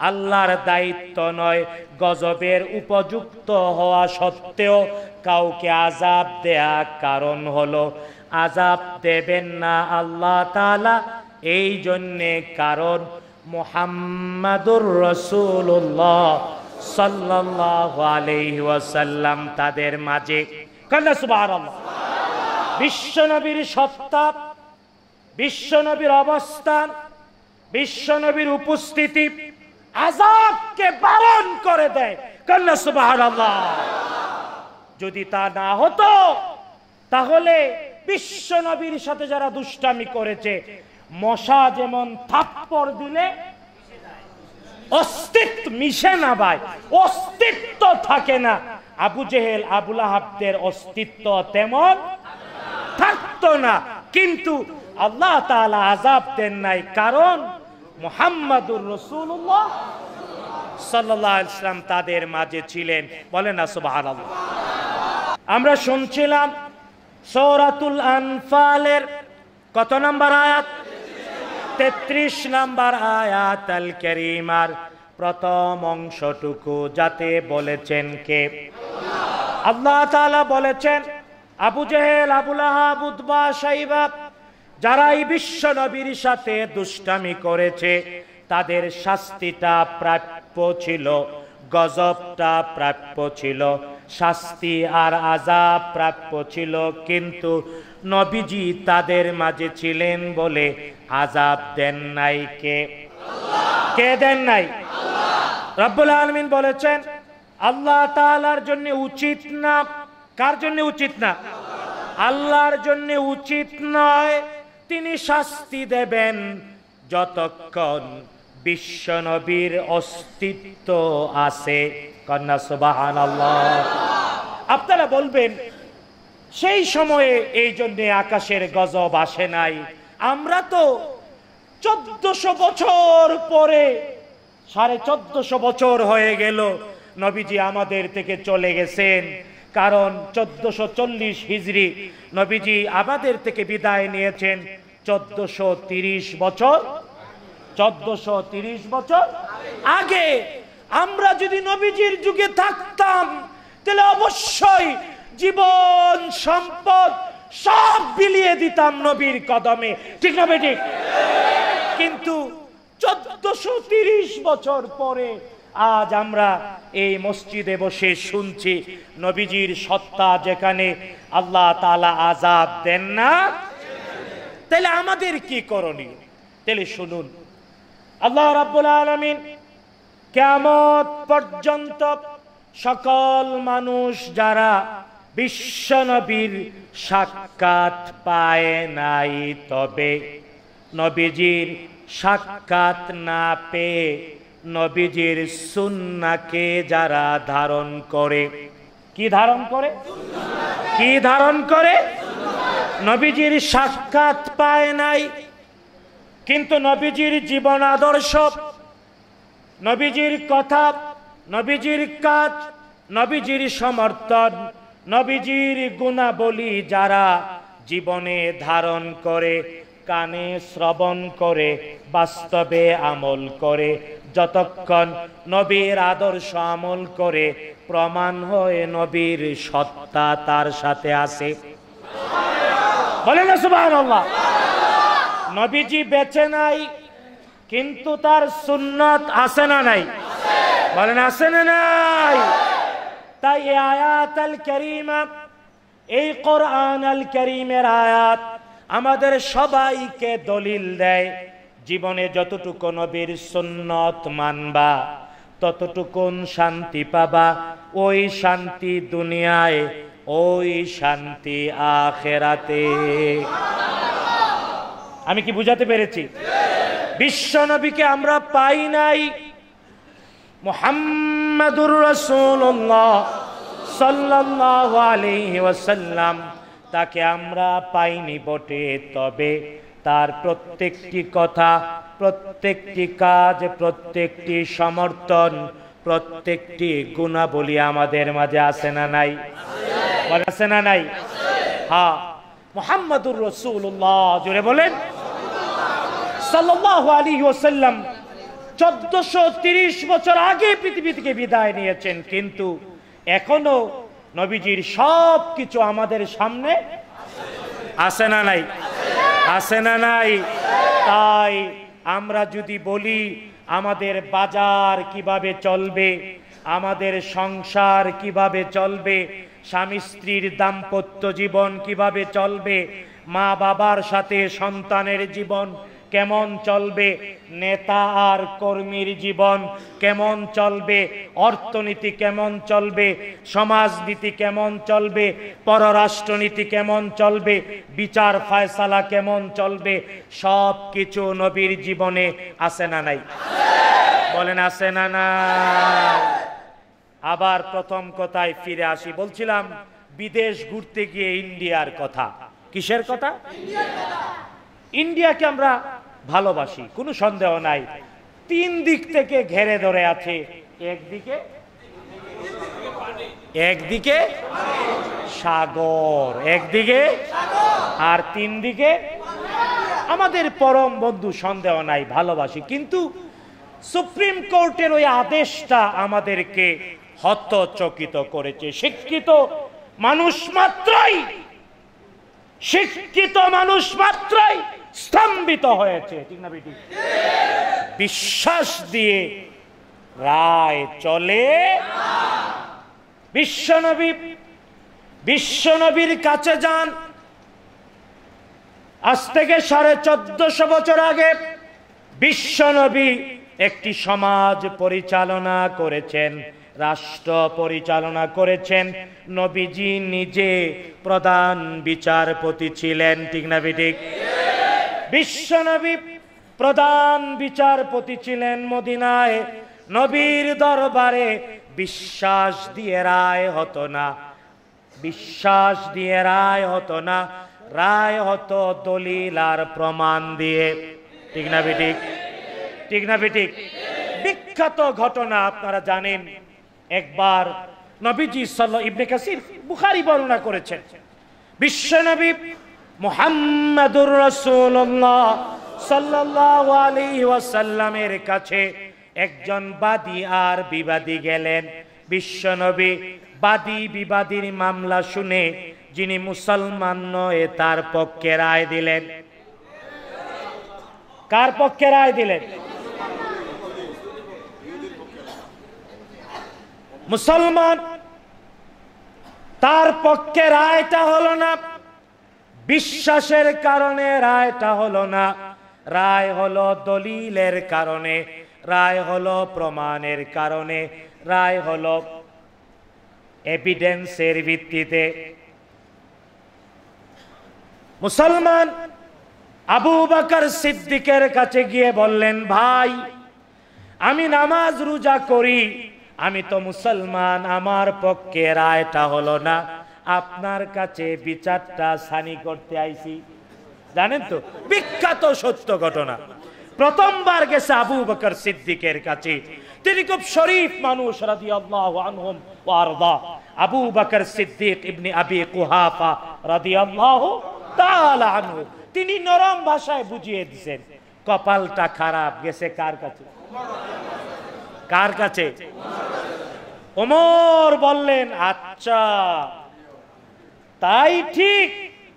আল্লাহর দায়িত্ব নয় গজবের উপযুক্ত হওয়া সত্ত্বেও কাউকে আজাব দেয়া কারণ হলো আজাব দেবেন না আল্লাহ তালা এই জন্যে কারণ মোহাম্মদুর রসুল্লাহ সাল্লাম তাদের মাঝে বিশ্বনবীর সপ্তাহ বিশ্বনবীর অবস্থান বিশ্বনবীর উপস্থিতি আজাবকে বারণ করে দেয় কল্লা সুবাহ যদি তা না হতো তাহলে বিশ্বনবীর সাথে যারা দুষ্টামি করেছে মশা যেমন থাপ্পড় দিলে অস্তিত্ব মিশে না ভাই অস্তিত্ব থাকে না আবু জেহেল আবুল আহাবদের অস্তিত্ব তেমন থাকতো না কিন্তু আল্লাহ তালা আজাব দেন নাই কারণ মোহাম্মদুর রসুল্লাহ সাল্লাহ তাদের মাঝে ছিলেন বলেন না সুবাহ আমরা শুনছিলাম সৌরাতুল আনফালের কত নম্বর আয়াত তেত্রিশ নাম্বার আল করিমার প্রথম অংশটুকু যাতে বলেছেন কে আল্লাহ তালা বলেছেন আবু জেহেল আবুলাহা বুধবা সাইবা যারা এই বিশ্ব নবীর সাথে দুষ্টামি করেছে তাদের শাস্তিটা প্রাপ্য ছিল গজবটা প্রাপ্য ছিল শাস্তি আর আজাব প্রাপ্য ছিল কিন্তু নবীজি তাদের মাঝে ছিলেন বলে আজাব দেন নাই কে কে দেন নাই রব্বুল আলমিন বলেছেন আল্লাহ তালার জন্য উচিত না কার জন্য উচিত না আল্লাহর জন্য উচিত নয় তিনি শাস্তি দেবেন যতক্ষণ বিশ্বনবীর অস্তিত্ব আছে কন্যা সুবাহান আপনারা বলবেন সেই সময়ে এই জন্যে আকাশের গজব আসে নাই আমরা তো চোদ্দশো বছর পরে সাড়ে চোদ্দশো বছর হয়ে গেল নবীজি আমাদের থেকে চলে গেছেন কারণ চোদ্দশো চল্লিশ হিজড়ি নবীজি আমাদের থেকে বিদায় নিয়েছেন চোদ্দশো তিরিশ বছর চোদ্দশো তিরিশ বছর আগে আমরা যদি নবীজির যুগে থাকতাম তাহলে অবশ্যই জীবন সম্পদ সব বিলিয়ে দিতাম নবীর কদমে ঠিক না বেঠিক কিন্তু চোদ্দশো বছর পরে আজ আমরা এই মসজিদে বসে শুনছি নবীজির সত্তা যেখানে আল্লাহ তালা আজাদ দেন না তাহলে আমাদের কি করণীয় তাহলে শুনুন আল্লাহ রাবুল আলমিন কেমত পর্যন্ত সকল মানুষ যারা বিশ্বনবীর সাক্ষাৎ পায় নাই তবে নবীজির সাক্ষাৎ না পেয়ে নবীজির সুন্নাকে যারা ধারণ করে কি ধারণ করে কি ধারণ করে নবীজির সাক্ষাৎ পায় নাই কিন্তু নবীজির জীবন আদর্শ নবীজির কথা নবীজির কাজ নবীজির সমর্থন নবীজির গুণাবলী যারা জীবনে ধারণ করে কানে শ্রবণ করে বাস্তবে আমল করে যতক্ষণ নবীর আদর্শ আমল করে প্রমাণ হয়ে নবীর সত্তা তার সাথে আছে বলে না সুবাহ নবীজি বেঁচে নাই কিন্তু তার সুন্নত আছে না নাই বলেন আছে না নাই তাই এই আয়াত আল করিম এই কোরআন আল করিমের আয়াত আমাদের সবাইকে দলিল দেয় জীবনে যতটুকু নবীর সুন্নত মানবা ততটুকুন শান্তি পাবা ওই শান্তি দুনিয়ায় ওই শান্তি আখেরাতে আমি কি বুঝাতে পেরেছি বিশ্ব নবীকে আমরা পাই নাই মোহাম্মদুর রসুল্লাহ সাল্লাহ আলহি ওয়াসাল্লাম তাকে আমরা পাইনি বটে তবে তার প্রত্যেকটি কথা প্রত্যেকটি কাজ প্রত্যেকটি সমর্থন প্রত্যেকটি গুণাবলী আমাদের মাঝে আছে না নাই আছে না নাই হ্যাঁ মোহাম্মদুর রসুল্লাহ জুড়ে বলেন সাল্লাহ আলী ওসাল্লাম চোদ্দশো তিরিশ বছর আগে পৃথিবী থেকে বিদায় নিয়েছেন কিন্তু এখনো নবীজির সব কিছু আমাদের সামনে আসে না নাই আসে না নাই তাই আমরা যদি বলি আমাদের বাজার কিভাবে চলবে আমাদের সংসার কিভাবে চলবে স্বামী স্ত্রীর দাম্পত্য জীবন কিভাবে চলবে মা বাবার সাথে সন্তানের জীবন কেমন চলবে নেতা আর কর্মীর জীবন কেমন চলবে অর্থনীতি কেমন চলবে সমাজনীতি কেমন চলবে পররাষ্ট্রনীতি কেমন চলবে বিচার ফায়সালা কেমন চলবে সব কিছু নবীর জীবনে আছে না নাই বলেন আছে না না আবার প্রথম কথায় ফিরে আসি বলছিলাম বিদেশ ঘুরতে গিয়ে ইন্ডিয়ার কথা কিসের কথা ইন্ডিয়াকে আমরা ভালোবাসি কোনো সন্দেহ নাই তিন দিক থেকে ঘেরে ধরে আছে একদিকে একদিকে সাগর একদিকে আর তিন দিকে আমাদের পরম বন্ধু সন্দেহ নাই ভালোবাসি কিন্তু সুপ্রিম কোর্টের ওই আদেশটা আমাদেরকে হতচকিত করেছে শিক্ষিত মানুষ মাত্রই শিক্ষিত মানুষ মাত্রই স্তম্ভিত হয়েছে ঠিক না বেটি বিশ্বাস দিয়ে রায় চলে বিশ্বনবী বিশ্বনবীর কাছে যান আজ থেকে সাড়ে চোদ্দশো বছর আগে বিশ্বনবী একটি সমাজ পরিচালনা করেছেন রাষ্ট্র পরিচালনা করেছেন নবীজি নিজে প্রধান বিচারপতি ছিলেন ঠিক না বিঠিক বিশ্বনবী প্রধান বিচারপতি ছিলেন মদিনায় নবীর দরবারে বিশ্বাস দিয়ে রায় হতো না বিশ্বাস দিয়ে রায় হতো না রায় হতো দলিল আর প্রমাণ দিয়ে ঠিক না বেটিক ঠিক না বেটিক বিখ্যাত ঘটনা আপনারা জানেন একবার নবীজি সাল্লাহ ইবনে কাসির বুখারি বর্ণনা করেছেন বিশ্বনবী মোহাম্মদুর রসুল্লাহ সাল্লাহ আলী ওয়াসাল্লামের কাছে একজন বাদী আর বিবাদী গেলেন বিশ্বনবী বাদী বিবাদীর মামলা শুনে যিনি মুসলমান নয় তার পক্ষে রায় দিলেন কার পক্ষে রায় দিলেন মুসলমান তার পক্ষে রায়টা হলো না বিশ্বাসের কারণে রায়টা হলো না রায় হলো দলিলের কারণে রায় হলো প্রমাণের কারণে রায় হলো এভিডেন্সের ভিত্তিতে মুসলমান আবু বাকর সিদ্দিকের কাছে গিয়ে বললেন ভাই আমি নামাজ রোজা করি আমি তো মুসলমান আমার পক্ষে রায়টা হলো না আপনার কাছে বিচারটা সানি করতে আইছি জানেন তো বিখ্যাত সত্য ঘটনা প্রথমবার গেছে আবু বকর সিদ্দিকের কাছে তিনি খুব শরীফ মানুষ রাজি আল্লাহ আনহম ওয়ারদা আবু বকর সিদ্দিক ইবনে আবি কুহাফা রাজি আল্লাহ তাআলা আনহু তিনি নরম ভাষায় বুঝিয়ে দিয়েছেন কপালটা খারাপ গেছে কার কাছে কার কাছে ওমর বললেন আচ্ছা তাই ঠিক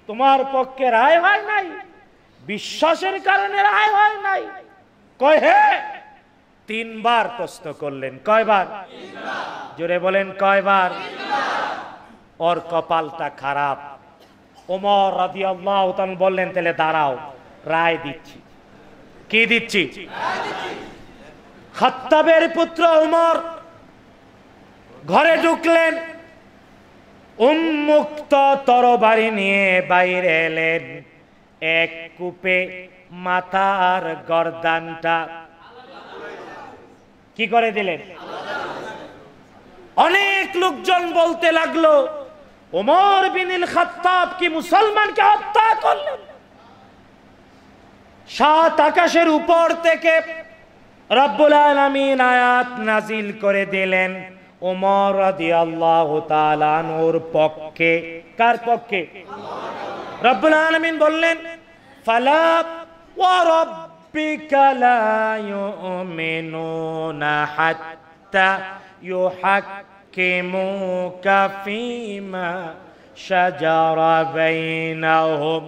তোমার পক্ষে রায় হয় নাই বিশ্বাসের কারণে রায় হয় নাই কয়ে তিনবার প্রশ্ন করলেন কয়বার জোরে বলেন কয়বার ওর কপালটা খারাপ ওমর রাজি আল্লাহ বললেন তাহলে দাঁড়াও রায় দিচ্ছি কি দিচ্ছি হাত্তাবের পুত্র ওমর ঘরে ঢুকলেন উন্মুক্ত তরবারি নিয়ে বাইরে এলেন এক কূপে মাথার গরদানটা কি করে দিলেন অনেক লোকজন বলতে লাগলো ওমর বিনিল খাত্তাব কি মুসলমানকে হত্যা করলেন সাত আকাশের উপর থেকে রব্বুল আলমিন আয়াত নাজিল করে দিলেন ওমর আল্লাহর পক্ষে কার পক্ষে রব্বুল আলমিন বললেন ফালাপ ও রব্বিকা লা ইউমিনুনা হাত্তা ইউহাক্কিমুকা ফীমা শাজারা বাইনাহুম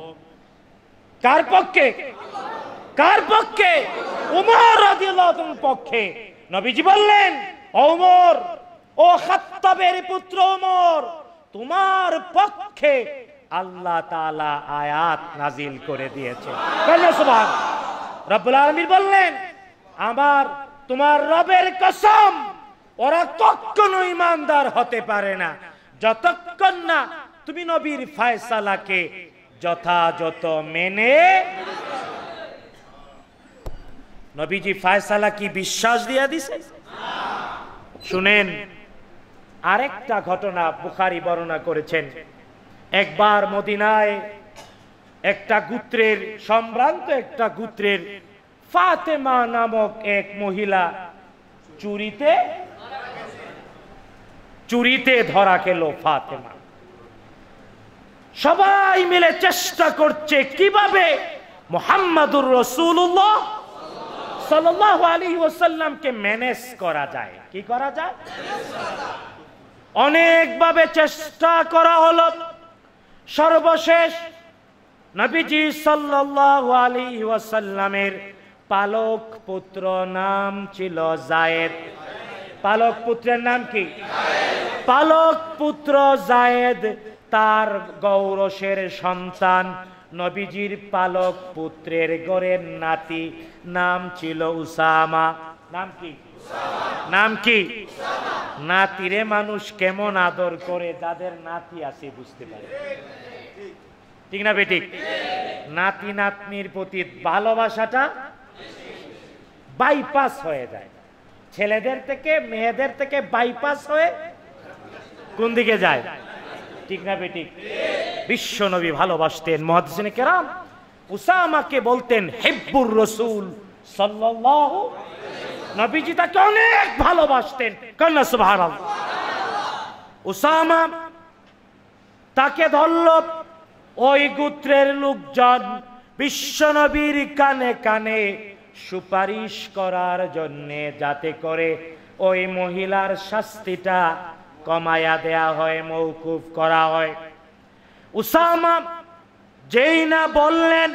কার পক্ষে কার পক্ষে উমর রাদিয়াল্লাহু পক্ষে নবীজি বললেন ওমর ও খাত্তাবের পুত্র ওমর তোমার পক্ষে আল্লাহ তাআলা আয়াত নাজিল করে দিয়েছে রব্বুল আলামিন বললেন আমার তোমার রবের কসম ওরা কখনো ইমানদার হতে পারে না যতক্ষণ না তুমি নবীর ফায়সালাকে যথাযথ মেনে নবীজি ফায়সালা কি বিশ্বাস দিয়া দিছে শুনেন আরেকটা ঘটনা বুখারি বর্ণনা করেছেন একবার মদিনায় একটা গুত্রের সম্ভ্রান্ত একটা গুত্রের ফাতেমা নামক এক মহিলা চুরিতে চুরিতে ধরা গেল ফাতেমা সবাই মিলে চেষ্টা করছে কিভাবে মোহাম্মদুর রসুল্লাহ সাল আলী ওসাল্লামকে ম্যানেজ করা যায় কি করা যায় অনেকভাবে চেষ্টা করা হল সর্বশেষ নবীজি সাল্লাহ আলী ওয়াসাল্লামের পালক পুত্র নাম ছিল জায়েদ পালক পুত্রের নাম কি পালক পুত্র জায়েদ তার গৌরসের সন্তান নবীজির পালক পুত্রের গড়ের নাতি নাম ছিল উসামা নাম কি নাম কি নাতিরে মানুষ কেমন আদর করে যাদের নাতি আছে বুঝতে পারে ঠিক না বেটি নাতি নাতনির প্রতি ভালোবাসাটা বাইপাস হয়ে যায় ছেলেদের থেকে মেয়েদের থেকে বাইপাস হয়ে কোন দিকে যায় ঠিক না বেটি বিশ্ব নবী ভালোবাসতেন মহাদিসিনে কেরাম উসামাকে বলতেন হেব্বুর রসুল সাল্লাল্লাহু নবীজি তাকে অনেক ভালোবাসতেন কন্যা সুভার উসামা তাকে ধরল ওই গোত্রের লোকজন বিশ্বনবীর কানে কানে সুপারিশ করার জন্যে যাতে করে ওই মহিলার শাস্তিটা কমায়া দেয়া হয় মৌকুফ করা হয় উসামা যেই না বললেন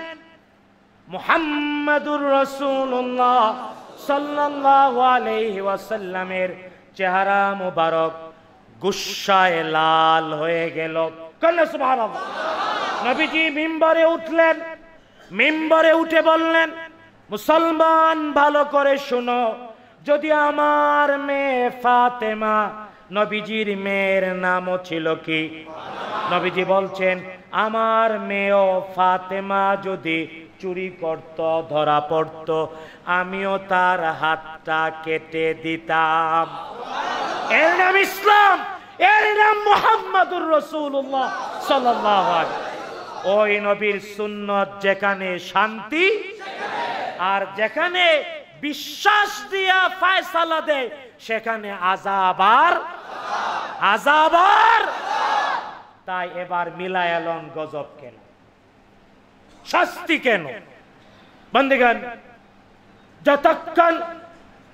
মোহাম্মদুর রসুল্লাহ সাল্লামের চেহারা মুবারক গুসায় লাল হয়ে গেল নবীজি মিম্বরে উঠলেন মিম্বরে উঠে বললেন মুসলমান ভালো করে শুনো যদি আমার মেয়ে ফাতেমা নবীজির মেয়ের নামও ছিল কি নবীজি বলছেন আমার মেয়ে ফাতেমা যদি চুরি করত ধরা পড়ত আমিও তার হাতটা কেটে দিতাম এর নাম ইসলাম এর নাম মোহাম্মদুর রসুল্লাহ সাল্লাহ ওই নবীর সুন্নত যেখানে শান্তি আর যেখানে বিশ্বাস দিয়া ফায়সালা দেয় সেখানে আজাবার আজাবার তাই এবার মিলায়ালন গজব কেনা শাস্তি কেন বন্দেগান যতক্ষণ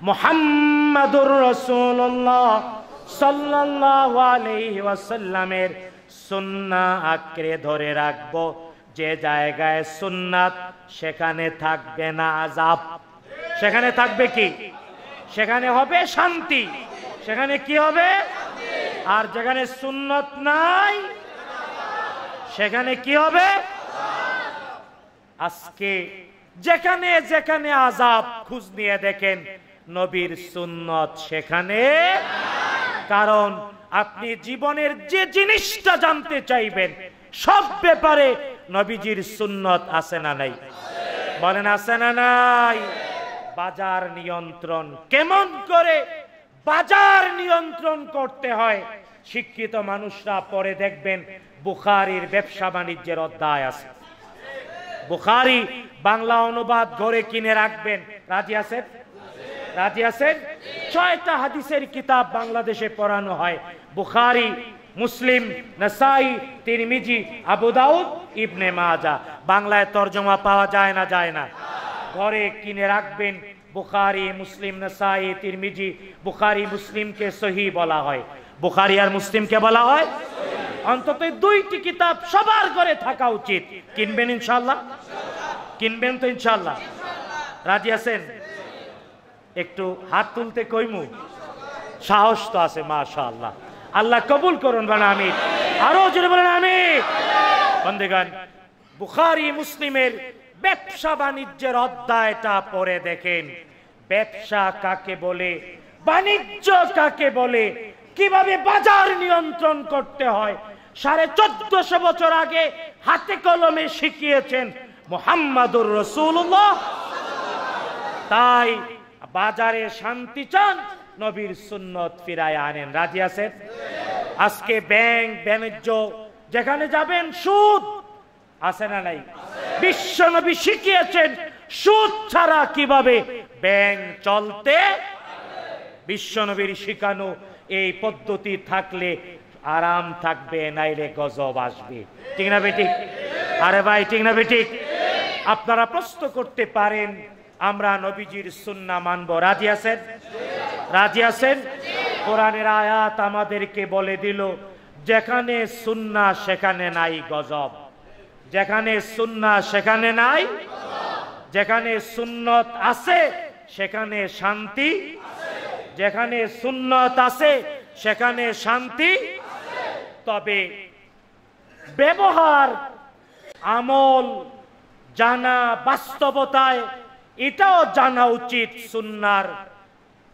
মোহাম্মদুর রসুল্লাহ সাল্লাহ আলহি ওয়াসাল্লামের সুন্না আঁকড়ে ধরে রাখবো যে জায়গায় সুন্নাত সেখানে থাকবে না আজাব সেখানে থাকবে কি সেখানে হবে শান্তি সেখানে কি হবে আর যেখানে সুন্নত নাই সেখানে কি হবে আজকে যেখানে যেখানে আজাব খুঁজ নিয়ে দেখেন নবীর সুন্নত সেখানে কারণ আপনি জীবনের যে জিনিসটা জানতে চাইবেন সব ব্যাপারে নবীজির সুন্নত আছে না নাই বলেন আছে না নাই বাজার নিয়ন্ত্রণ কেমন করে বাজার নিয়ন্ত্রণ করতে হয় শিক্ষিত মানুষরা পরে দেখবেন বুখারির ব্যবসা বাণিজ্যের অধ্যায় আছে বুখারি বাংলা অনুবাদ ঘরে কিনে রাখবেন রাজি আছেন রাজি আছেন ছয়টা হাদিসের কিতাব বাংলাদেশে পড়ানো হয় বুখারি মুসলিম নাসাই তিরমিজি দাউদ ইবনে মাজা বাংলায় তর্জমা পাওয়া যায় না যায় না ঘরে কিনে রাখবেন বুখারি মুসলিম নাসাই তিরমিজি বুখারি মুসলিমকে সহি বলা হয় বুখারি আর মুসলিমকে বলা হয় অন্তত দুইটি কিতাব সবার করে থাকা উচিত কিনবেন ইনশাল্লাহ কিনবেন তো ইনশাল্লাহ রাজি আছেন একটু হাত তুলতে কইমু সাহস তো আছে মাশা আল্লাহ আল্লাহ কবুল করুন বলেন আমি আরো জোরে বলেন আমি বন্দেগান বুখারি মুসলিমের ব্যবসা বাণিজ্যের অধ্যায়টা পরে দেখেন ব্যবসা কাকে বলে বাণিজ্য কাকে বলে কিভাবে বাজার নিয়ন্ত্রণ করতে হয় সাড়ে চোদ্দশো বছর আগে হাতে কলমে শিখিয়েছেন মোহাম্মদুর রসুল্লাহ তাই বাজারে শান্তি চান নবীর সুন্নত ফিরায় আনেন রাজি আছেন আজকে ব্যাংক বাণিজ্য যেখানে যাবেন সুদ আছে না নাই বিশ্ব নবী শিখিয়েছেন সুদ ছাড়া কিভাবে ব্যাংক চলতে বিশ্বনবীর শিখানো এই পদ্ধতি থাকলে আরাম থাকবে নাইলে গজব আসবে ঠিক না বেটি আরে ভাই ঠিক না বেটি আপনারা প্রশ্ন করতে পারেন আমরা নবীজির সুন্না মানব রাজি আছেন রাজি আছেন কোরআনের আয়াত আমাদেরকে বলে দিল যেখানে সুন্না সেখানে নাই গজব যেখানে সুন্না সেখানে নাই যেখানে সুন্নত আছে সেখানে শান্তি যেখানে সুন্নত আছে সেখানে শান্তি তবে ব্যবহার আমল জানা বাস্তবতায় এটাও জানা উচিত সুন্নার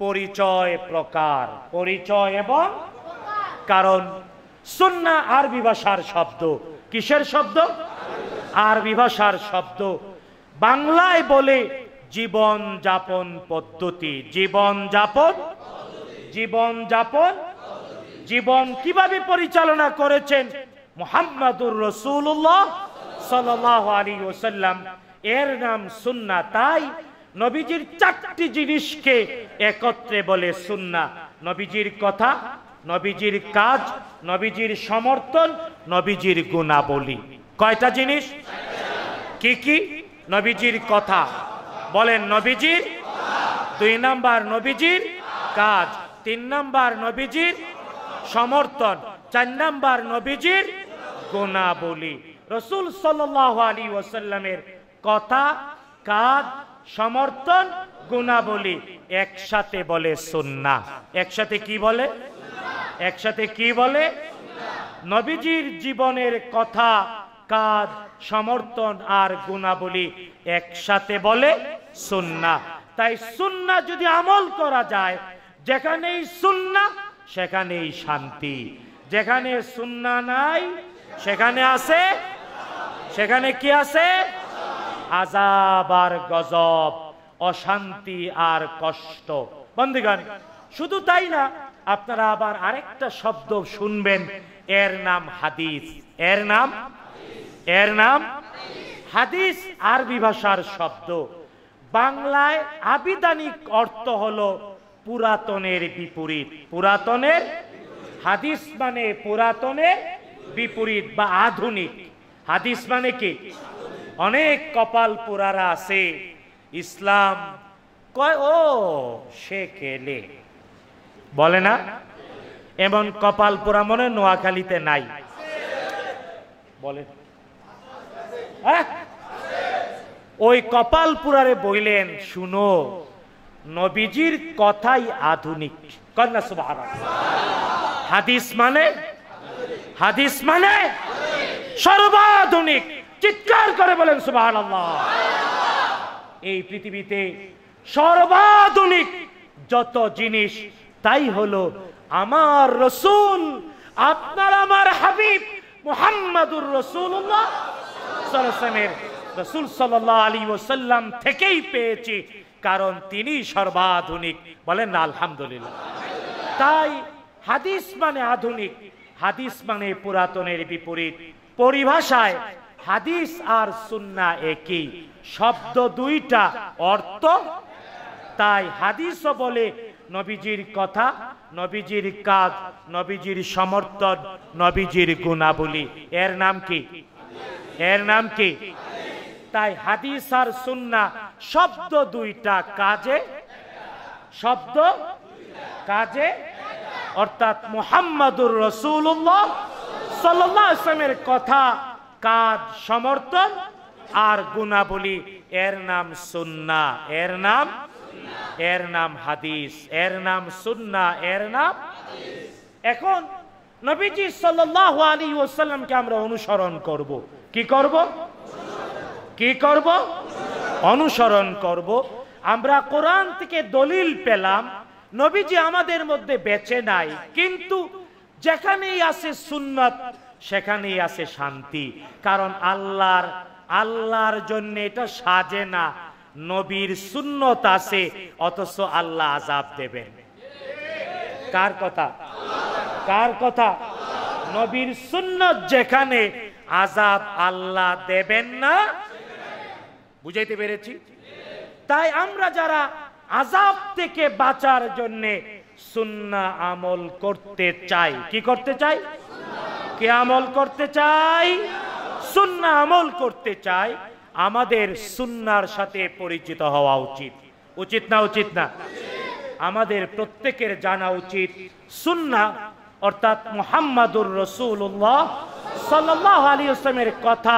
পরিচয় প্রকার পরিচয় এবং কারণ সুন্না আরবি ভাষার শব্দ কিসের শব্দ আরবি ভাষার শব্দ বাংলায় বলে জীবন যাপন পদ্ধতি জীবন যাপন জীবন যাপন জীবন কিভাবে পরিচালনা করেছেন মোহাম্মদুর রসুল্লাহ সাল্লাহ ওসাল্লাম এর নাম সুন্না তাই নবীজির চারটি জিনিসকে একত্রে বলে সুন্না নবীজির কথা নবীজির কাজ নবীজির সমর্থন নবীজির গুণাবলী কয়টা জিনিস কি কি নবীজির কথা বলেন নবীজির দুই নাম্বার নবীজির কাজ তিন নাম্বার নবীজির সমর্থন চার নাম্বার নবীজির গুণাবলী রসুল সাল্লাহ আলী ওসাল্লামের কথা কাজ সমর্থন গুণাবলী একসাথে বলে সুন্না একসাথে কি বলে একসাথে কি বলে নবীজির জীবনের কথা কাজ সমর্থন আর গুণাবলী একসাথে বলে সুন্না তাই সুন্না যদি আমল করা যায় যেখানেই সুন্না সেখানেই শান্তি যেখানে সুন্না নাই সেখানে আছে সেখানে কি আছে আজাব আর গজব অশান্তি আর কষ্ট বন্ধুগণ শুধু তাই না আপনারা আবার আরেকটা শব্দ শুনবেন এর নাম হাদিস এর নাম এর নাম হাদিস আরবি ভাষার শব্দ বাংলায় আবিধানিক অর্থ হল পুরাতনের বিপরীত পুরাতনের হাদিস মানে পুরাতনের বিপরীত বা আধুনিক হাদিস মানে কি অনেক কপাল পুরারা আছে ইসলাম কয় ও সে কেলে বলে না এমন কপাল পোড়া মনে নোয়াখালীতে নাই না হ্যাঁ? ওই কপাল পুরারে বইলেন শুনো নবীজির কথাই আধুনিক কন্যা সুবাহ হাদিস মানে হাদিস মানে সর্বাধুনিক চিৎকার করে বলেন সুবাহ এই পৃথিবীতে সর্বাধুনিক যত জিনিস তাই হলো আমার রসুল আপনার আমার হাবিব মোহাম্মদুর রসুল্লাহ সাল্লামের রসুল সাল্লাহ ওসাল্লাম থেকেই পেয়েছি কারণ তিনি সর্বাধুনিক বলেন আলহামদুলিল্লাহ তাই হাদিস মানে আধুনিক হাদিস মানে পুরাতনের বিপরীত পরিভাষায় হাদিস আর সুন্না একই শব্দ দুইটা অর্থ তাই হাদিসও বলে নবীজির কথা নবীজির কাজ নবীজির সমর্থন নবীজির গুণাবলী এর নাম কি এর নাম কি তাই হাদিস আর সুন্না শব্দ দুইটা কাজে শব্দ কাজে অর্থাৎ মোহাম্মদুর রসুল্লাহ সাল্লামের কথা কাজ সমর্থন আর গুণাবলী এর নাম সুন্না এর নাম এর নাম হাদিস এর নাম সুন্না এর নাম এখন নবীজি সাল্লাহ আলী ওসাল্লামকে আমরা অনুসরণ করব। কি করব কি করব অনুসরণ করব আমরা কোরআন থেকে দলিল পেলাম নবীজি আমাদের মধ্যে বেঁচে নাই কিন্তু যেখানেই আছে সুন্নত সেখানেই আছে শান্তি কারণ আল্লাহর আল্লাহর জন্য এটা সাজে না নবীর সুন্নত আছে অথচ আল্লাহ আজাব দেবেন কার কথা কার কথা নবীর সুন্নত যেখানে আজাব আল্লাহ দেবেন না বুঝাইতে পেরেছি তাই আমরা যারা আজাব থেকে বাঁচার জন্যে সুন্না আমল করতে চাই কি করতে চাই কে আমল করতে চাই সুন্না আমল করতে চাই আমাদের সুন্নার সাথে পরিচিত হওয়া উচিত উচিত না উচিত না আমাদের প্রত্যেকের জানা উচিত সুন্না অর্থাৎ মোহাম্মদুর রসুল্লাহ সাল্লাল্লাহু আলাইহি ওয়াসাল্লামের কথা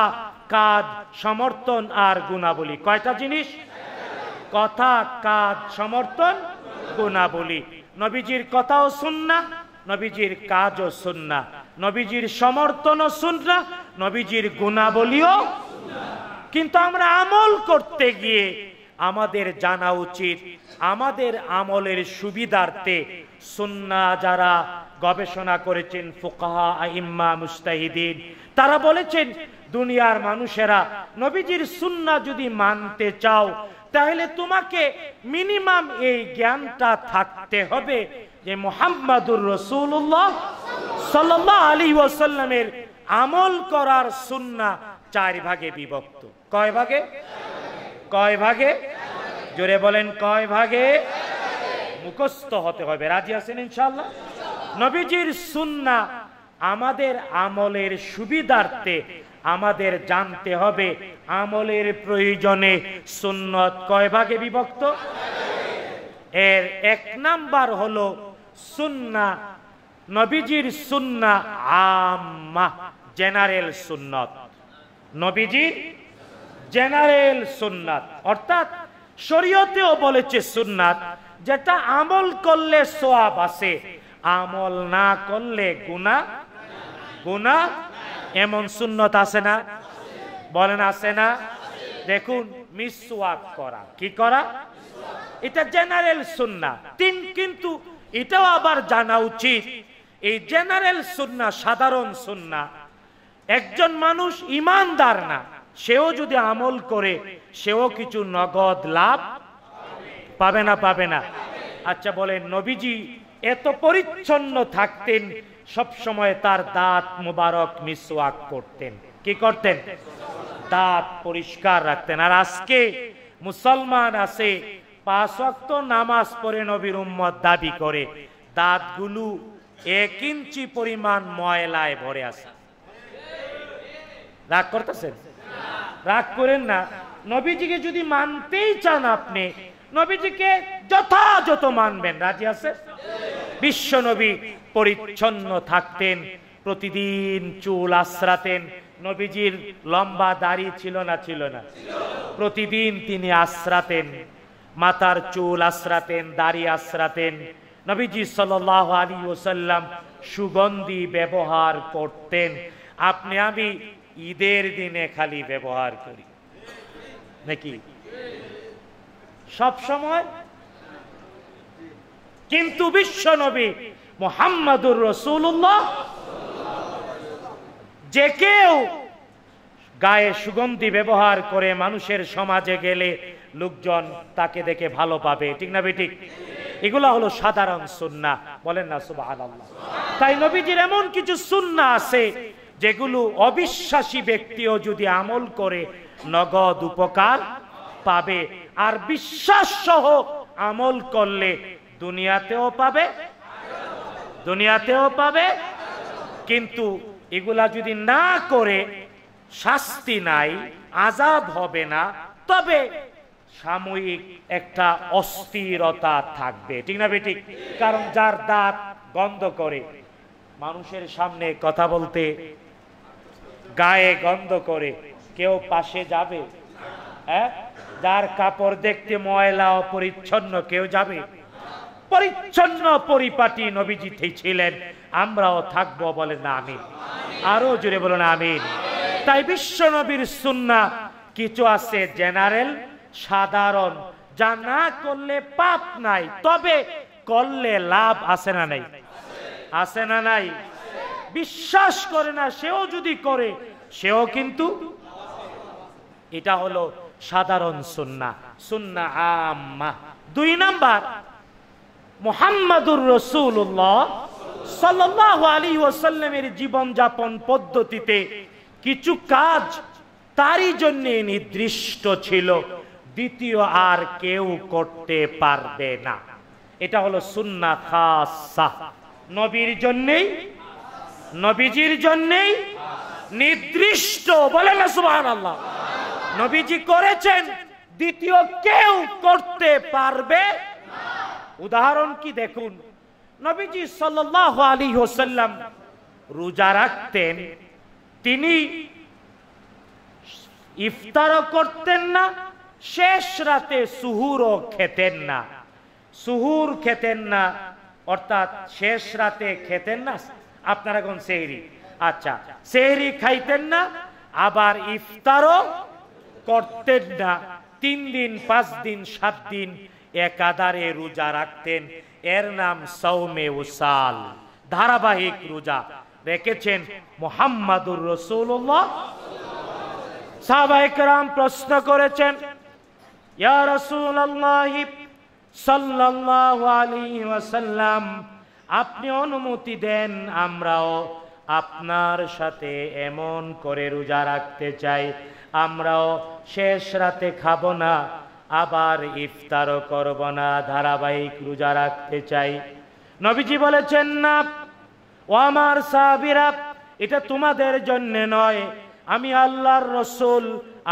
কাজ সমর্থন আর গুণাবলী কয়টা জিনিস কথা কাজ সমর্থন গুণাবলী নবীজির কথাও সুন্না নবীজির কাজও সুন্না নবীজির সমর্থনও সুন্না নবীজির গুণাবলীও কিন্তু আমরা আমল করতে গিয়ে আমাদের জানা উচিত আমাদের আমলের সুবিধার্থে সুন্না যারা গবেষণা করেছেন ফুকাহা ইম্মা মুস্তাহিদিন তারা বলেছেন দুনিয়ার মানুষেরা নবীজির সুন্না যদি মানতে চাও তাহলে তোমাকে মিনিমাম এই জ্ঞানটা থাকতে হবে যে মোহাম্মদুর রসুল্লাহ সাল্লাহ আলী ওয়াসাল্লামের আমল করার সুন্না চার ভাগে বিভক্ত কয় ভাগে কয় ভাগে জোরে বলেন কয় ভাগে মুখস্থ হতে হবে রাজি আছেন ইনশাল্লাহ নবীজির সুন্না আমাদের আমলের সুবিধার্থে আমাদের জানতে হবে আমলের প্রয়োজনে সুন্নত কয় ভাগে বিভক্ত এর এক নাম্বার হল সুন্না নবীজির সুন্না আম্মা জেনারেল সুন্নত নবীজির জেনারেল সুন্নাত অর্থাৎ শরীয়তেও বলেছে সুন্নাত যেটা আমল করলে সোয়াব আছে আমল না করলে গুনা গুনা এমন সুন্নত আছে না বলেন আছে না দেখুন মিসওয়াক করা কি করা এটা জেনারেল সুন্না তিন কিন্তু এটাও আবার জানা উচিত এই জেনারেল সুন্না সাধারণ সুন্না একজন মানুষ ইমানদার না সেও যদি আমল করে সেও কিছু নগদ লাভ পাবে না পাবে না আচ্ছা বলেন নবীজি এত পরিচ্ছন্ন থাকতেন সব সময় তার দাঁত মুবারক মিসওয়াক করতেন কি করতেন দাঁত পরিষ্কার রাখতেন আর আজকে মুসলমান আছে পাঁচ অক্ত নামাজ পড়ে নবীর উম্মত দাবি করে দাঁতগুলো এক ইঞ্চি পরিমাণ ময়লায় ভরে আছে রাগ করতেছেন রাগ করেন না নবীজিকে যদি মানতেই চান আপনি নবীজিকে যথাযথ মানবেন রাজি আছে বিশ্ব নবী পরিচ্ছন্ন থাকতেন প্রতিদিন চুল আশ্রাতেন নবীজির লম্বা দাড়ি ছিল না ছিল না প্রতিদিন তিনি আশ্রাতেন মাথার চুল আশ্রাতেন দাড়ি আশ্রাতেন নবীজি সাল আলী ওসাল্লাম সুগন্ধি ব্যবহার করতেন আপনি আমি ঈদের দিনে খালি ব্যবহার করি নাকি সব সময় কিন্তু বিশ্ব নবী মোহাম্মদুর রসুল্লাহ যে কেউ গায়ে সুগন্ধি ব্যবহার করে মানুষের সমাজে গেলে লোকজন তাকে দেখে ভালো পাবে ঠিক না বেঠিক এগুলো হলো সাধারণ সুন্না বলেন না সুবাহ তাই নবীজির এমন কিছু সুন্না আছে যেগুলো অবিশ্বাসী ব্যক্তিও যদি আমল করে নগদ উপকার পাবে আর বিশ্বাস সহ আমল করলে দুনিয়াতেও পাবে দুনিয়াতেও পাবে কিন্তু এগুলা যদি না করে শাস্তি নাই আজাব হবে না তবে সাময়িক একটা অস্থিরতা থাকবে ঠিক না বেটি কারণ যার দাঁত গন্ধ করে মানুষের সামনে কথা বলতে গায়ে গন্ধ করে কেউ পাশে যাবে হ্যাঁ যার কাপড় দেখতে ময়লা অপরিচ্ছন্ন কেউ যাবে পরিচ্ছন্ন পরিপাটি নবীজিতে ছিলেন আমরাও থাকবো বলে না আমিন আরো জুড়ে না আমিন তাই বিশ্ব নবীর সুন্না কিছু আছে জেনারেল সাধারণ যা না করলে পাপ নাই তবে করলে লাভ আছে না নাই আছে না নাই বিশ্বাস করে না সেও যদি করে সেও কিন্তু এটা হলো সাধারণ সুন্না সুন্না আম্মা দুই নাম্বার মোহাম্মদুর রসুল্লাহ সাল্লাহ আলী ওসাল্লামের জীবনযাপন পদ্ধতিতে কিছু কাজ তারই জন্য নির্দিষ্ট ছিল দ্বিতীয় আর কেউ করতে পারবে না এটা হলো সুন্না খাসা নবীর জন্যেই নবীজির জন্যেই নির্দিষ্ট বলেন না সুবাহান আল্লাহ নবীজি করেছেন দ্বিতীয় কেউ করতে পারবে উদাহরণ কি দেখুন নবীজি সাল্লাহ আলী হোসাল্লাম রোজা রাখতেন তিনি ইফতারও করতেন না শেষ রাতে সুহুরও খেতেন না সুহুর খেতেন না অর্থাৎ শেষ রাতে খেতেন না আপনারা কোন সেই আচ্ছা সেহরি খাইতেন না আবার ইফতারও করতেন না তিন দিন পাঁচ দিন সাত দিন একাধারে রোজা রাখতেন এর নাম সৌমে উসাল ধারাবাহিক রোজা রেখেছেন মোহাম্মদুর রসুল্লাহ সাহবাহাম প্রশ্ন করেছেন আপনি অনুমতি দেন আমরাও আপনার সাথে এমন করে রোজা রাখতে চাই আমরাও শেষ রাতে খাব না আবার ইফতারও করব না ধারাবাহিক রোজা রাখতে চাই নবীজি বলেছেন না ও আমার সাহাবিরা এটা তোমাদের জন্য নয় আমি আল্লাহর রসুল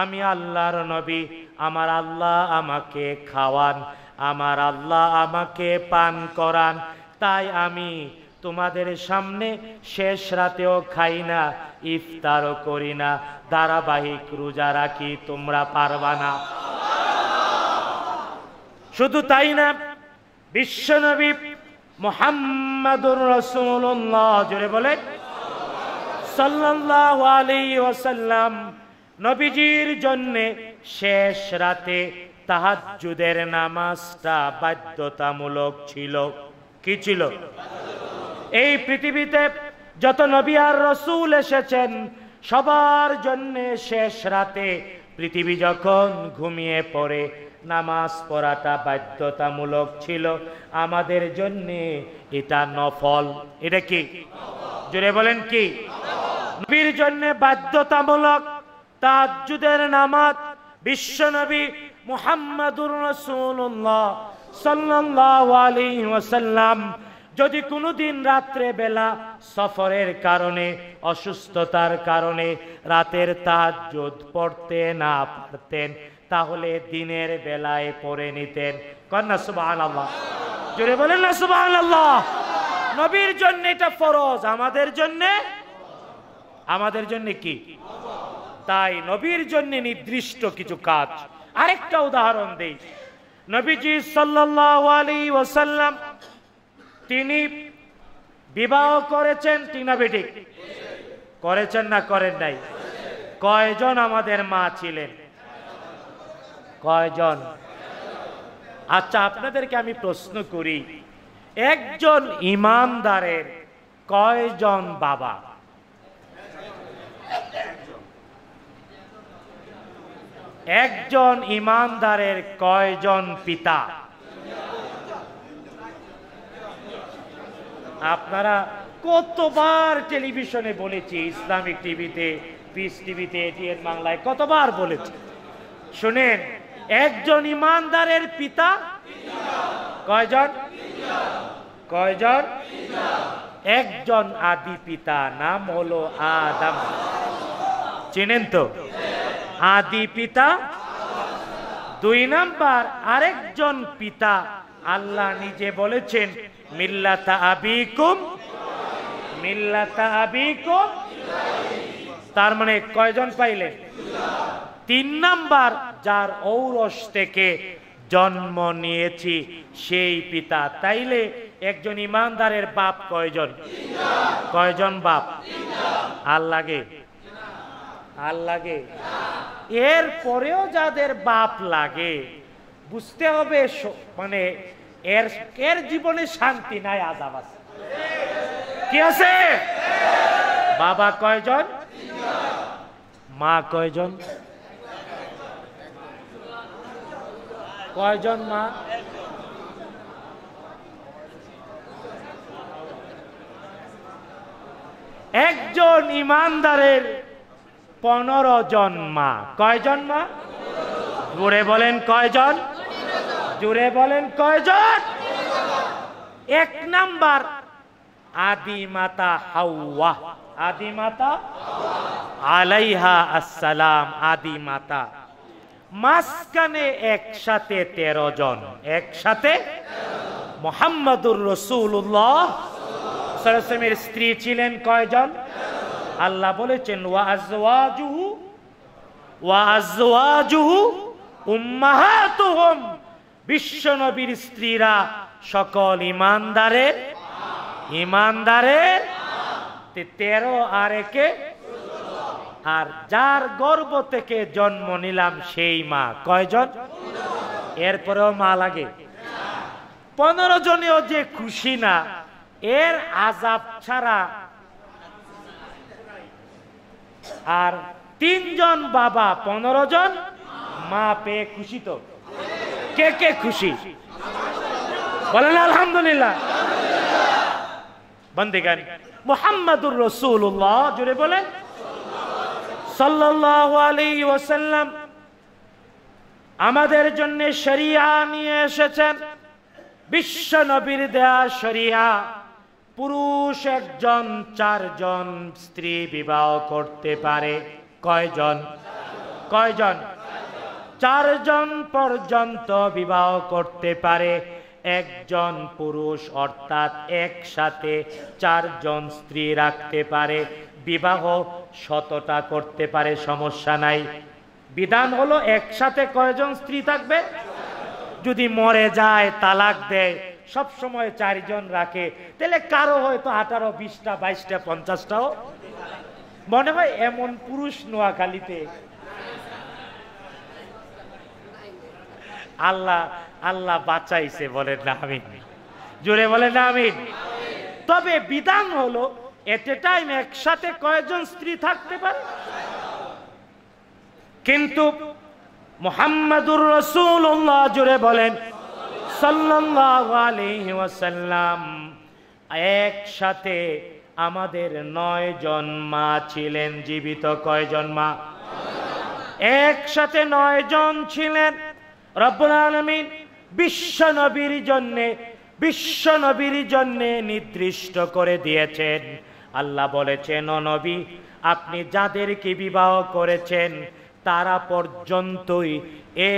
আমি আল্লাহর নবী আমার আল্লাহ আমাকে খাওয়ান আমার আল্লাহ আমাকে পান করান তাই আমি তোমাদের সামনে শেষ রাতেও খাই না ইফতারও করি না ধারাবাহিক রোজা রাখি তোমরা পারবা না শুধু তাই না বিশ্বনবী মোহাম্মদুর রসুল্লাহ বলে সাল্লাহ আলী ওসাল্লাম নবীজির জন্যে শেষ রাতে তাহাজুদের নামাজটা বাধ্যতামূলক ছিল কি ছিল এই পৃথিবীতে যত নবী আর রসুল এসেছেন সবার জন্য শেষ রাতে পৃথিবী যখন ঘুমিয়ে পড়ে নামাজ পড়াটা বাধ্যতামূলক ছিল আমাদের জন্য এটা নফল এটা কি জুড়ে বলেন কি নবীর জন্য বাধ্যতামূলক তাজুদের নামাজ বিশ্বনবী মুহাম্মাদুর রসুল্লাহ সাল্লাহ আলী ওয়াসাল্লাম যদি কোনো দিন রাত্রে বেলা সফরের কারণে অসুস্থতার কারণে রাতের তাহাজ্জুদ পড়তে না পারতেন তাহলে দিনের বেলায় পড়ে নিতেন কন্যা সুবাহ আল্লাহ জোরে বলেন না সুবাহ আল্লাহ নবীর জন্য এটা ফরজ আমাদের জন্যে আমাদের জন্য কি তাই নবীর জন্য নির্দিষ্ট কিছু কাজ আরেকটা উদাহরণ দেই নবীজি সাল্লাল্লাহু আলাইহি ওয়াসাল্লাম তিনি বিবাহ করেছেন টিনা বেটি করেছেন না করেন নাই কয়জন আমাদের মা ছিলেন কয়জন আচ্ছা আপনাদেরকে আমি প্রশ্ন করি একজন ইমানদারের কয়জন বাবা একজন ইমানদারের কয়জন পিতা আপনারা কতবার টেলিভিশনে বলেছি ইসলামিক টিভিতে পিস টিভিতে এটিএন বাংলায় কতবার বলেছি শুনেন একজন ইমানদারের পিতা কয়জন কয়জন একজন আদি পিতা নাম হলো আদম চেনেন তো আদি পিতা দুই নাম্বার আরেকজন পিতা আল্লাহ নিজে বলেছেন মিল্লাতা আবিকুম মিল্লাতা আবিকুম তার মানে কয়জন পাইলেন তিন নাম্বার যার ঔরস থেকে জন্ম নিয়েছি সেই পিতা তাইলে একজন ইমানদারের বাপ কয়জন কয়জন বাপ আর লাগে আর লাগে এর পরেও যাদের বাপ লাগে বুঝতে হবে মানে এর এর জীবনে শান্তি নাই আজাব আছে কি আছে বাবা কয়জন মা কয়জন কয়জন মা একজন ইমানদারের পনেরো জন মা কয়জন মা জোরে বলেন কয়জন জোরে বলেন কয়জন এক নাম্বার আদিমাতা হাওয়া আদিমাতা আলাইহা আসসালাম আদিমাতা মাঝখানে একসাথে তেরো জন একসাথে মোহাম্মদুর রসুল্লাহ সরসমের স্ত্রী ছিলেন কয়জন আল্লাহ বলেছেন ওয়াজুহু ওয়াজুহু উম্মাহাতুহুম বিশ্ব নবীর স্ত্রীরা সকল ইমানদারের ইমানদারের তেরো আর একে আর যার গর্ব থেকে জন্ম নিলাম সেই মা কয়জন এরপরেও মা লাগে পনেরো জনেও যে খুশি না এর আজাব ছাড়া আর তিনজন বাবা পনেরো জন মা পেয়ে খুশি তো কে কে খুশি বলেন আলহামদুলিল্লাহ বন্দিগান মোহাম্মদুর রসুল্লাহ জুড়ে বলেন সাল্লাম আমাদের জন্য সরিয়া নিয়ে এসেছেন বিশ্ব নবীর দেয়া সরিয়া পুরুষ একজন চারজন স্ত্রী বিবাহ করতে পারে কয়জন কয়জন চারজন পর্যন্ত বিবাহ করতে পারে একজন পুরুষ অর্থাৎ একসাথে চারজন স্ত্রী রাখতে পারে বিবাহ শতটা করতে পারে সমস্যা নাই বিধান হলো একসাথে কয়জন স্ত্রী থাকবে যদি মরে যায় তালাক দেয় সব সময় চারজন রাখে তাহলে কারো হয়তো আঠারো বিশটা বাইশটা পঞ্চাশটাও মনে হয় এমন পুরুষ নোয়াখালীতে আল্লাহ আল্লাহ বাঁচাইছে বলে না আমিন জোরে বলে না আমিন তবে বিধান হলো এট এ টাইম একসাথে কয়েকজন স্ত্রী থাকতে পারে কিন্তু মোহাম্মদুর রসুল্লাহ জুড়ে বলেন সাল্লাম একসাথে আমাদের নয় জন মা ছিলেন জীবিত কয়জন মা একসাথে নয় জন ছিলেন রব্বুল আলমিন বিশ্ব নবীর জন্যে বিশ্ব নবীর জন্যে নির্দিষ্ট করে দিয়েছেন আল্লাহ বলেছেন ও নবী আপনি যাদেরকে বিবাহ করেছেন তারা পর্যন্তই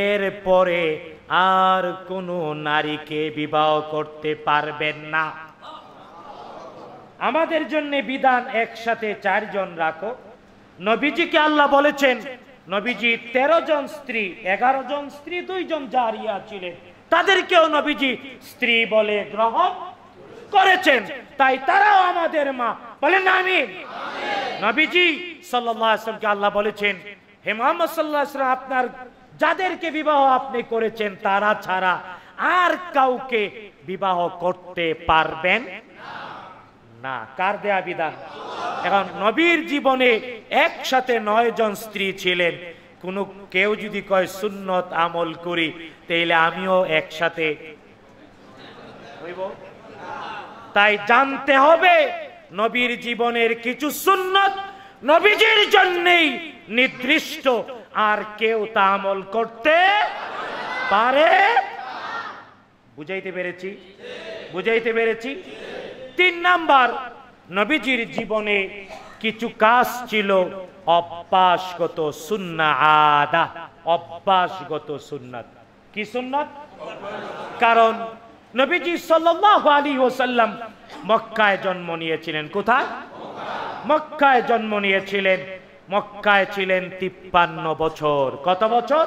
এর পরে আর কোনো নারীকে বিবাহ করতে পারবেন না আমাদের জন্য বিধান একসাথে চারজন রাখো নবীজিকে আল্লাহ বলেছেন নবীজি ১৩ জন স্ত্রী এগারো জন স্ত্রী দুইজন জারিয়া ছিলেন তাদেরকেও নবীজি স্ত্রী বলে গ্রহণ করেছেন তাই তারাও আমাদের মা বলেন আমি নবীজি সাল্লামকে আল্লাহ বলেছেন হে মোহাম্মদ সাল্লাহ আপনার যাদেরকে বিবাহ আপনি করেছেন তারা ছাড়া আর কাউকে বিবাহ করতে পারবেন না কার দেয়া বিধান এখন নবীর জীবনে একসাথে নয় জন স্ত্রী ছিলেন কোনো কেউ যদি কয় সুন্নত আমল করি তাইলে আমিও একসাথে তাই জানতে হবে নবীর জীবনের কিছু সুন্নত নবীজির জন্যেই নির্দিষ্ট আর কেউ তা আমল করতে পারে বুঝাইতে পেরেছি বুঝাইতে পেরেছি তিন নাম্বার নবীজির জীবনে কিছু কাজ ছিল অভ্যাসগত সুন্না আদা অভ্যাসগত সুন্নাত কি সুন্নাত কারণ নবীজি সাল্লাল্লাহু আলাইহি মক্কায় জন্ম নিয়েছিলেন কোথায় মক্কায় জন্ম নিয়েছিলেন মক্কায় ছিলেন তিপ্পান্ন বছর কত বছর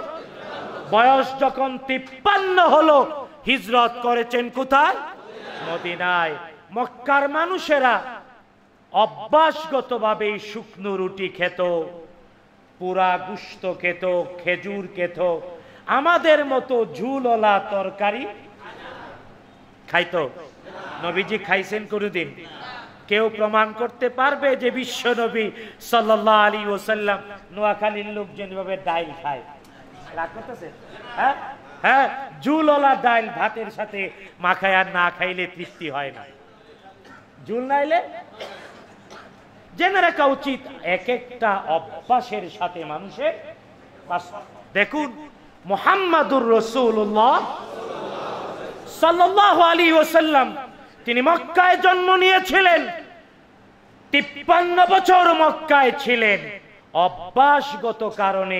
বয়স যখন তিপ্পান্ন হলো হিজরত করেছেন কোথায় মদিনায় মক্কার মানুষেরা অভ্যাসগতভাবে শুকনো রুটি খেত পুরা গুস্ত খেত খেজুর খেত আমাদের মতো ঝুলওয়ালা তরকারি খাইত নবীজি খাইছেন কোনদিন কেউ প্রমাণ করতে পারবে যে বিশ্ব নবী সাল আলী ওসাল্লাম নোয়াখালীর লোকজন ভাবে ডাইল খায় হ্যাঁ হ্যাঁ জুলওয়ালা ডাইল ভাতের সাথে মাখায় আর না খাইলে তৃপ্তি হয় না জুল নাইলে জেনে রাখা উচিত এক একটা অভ্যাসের সাথে মানুষের দেখুন মোহাম্মদুর রসুল্লাহ সাল্লাহ আলী ওসাল্লাম তিনি মক্কায় জন্ম নিয়েছিলেন তিপ্পান্ন বছর মক্কায় ছিলেন অভ্যাসগত কারণে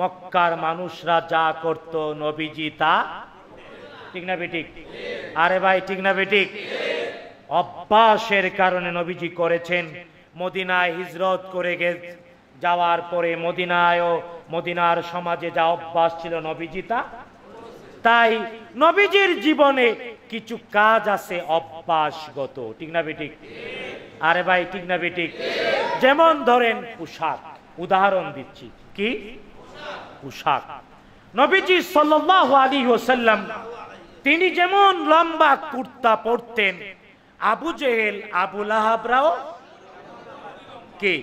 মক্কার মানুষরা যা করত নবীজি তা ঠিক না বেটিক আরে ভাই ঠিক না বেটিক অভ্যাসের কারণে নবীজি করেছেন মদিনায় হিজরত করে যাওয়ার পরে মদিনায় মদিনার সমাজে যা অভ্যাস ছিল নবীজি তা তাই নবীজির জীবনে কিছু কাজ আছে অভ্যাসগত ঠিক না বেটিক আরে ভাই ঠিক না বেটিক যেমন ধরেন পোশাক উদাহরণ দিচ্ছি কি পোশাক নবীজি সাল্লাহ আলী হোসাল্লাম তিনি যেমন লম্বা কুর্তা পরতেন আবু জেহেল আবু লাহাবরাও কে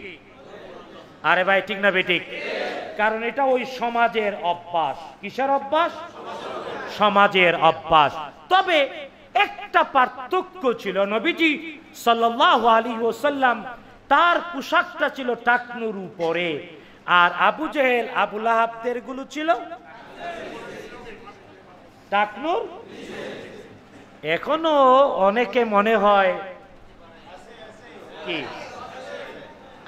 আরে ভাই ঠিক না বেটিক কারণ এটা ওই সমাজের অভ্যাস কিসের অভ্যাস সমাজের অভ্যাস তবে একটা পার্থক্য ছিল নবীজি সাল্লাহ আলী ওসাল্লাম তার পোশাকটা ছিল টাকনুর উপরে আর আবু জেহেল আবুল আহাবদের গুলো ছিল টাকনুর এখনো অনেকে মনে হয় কি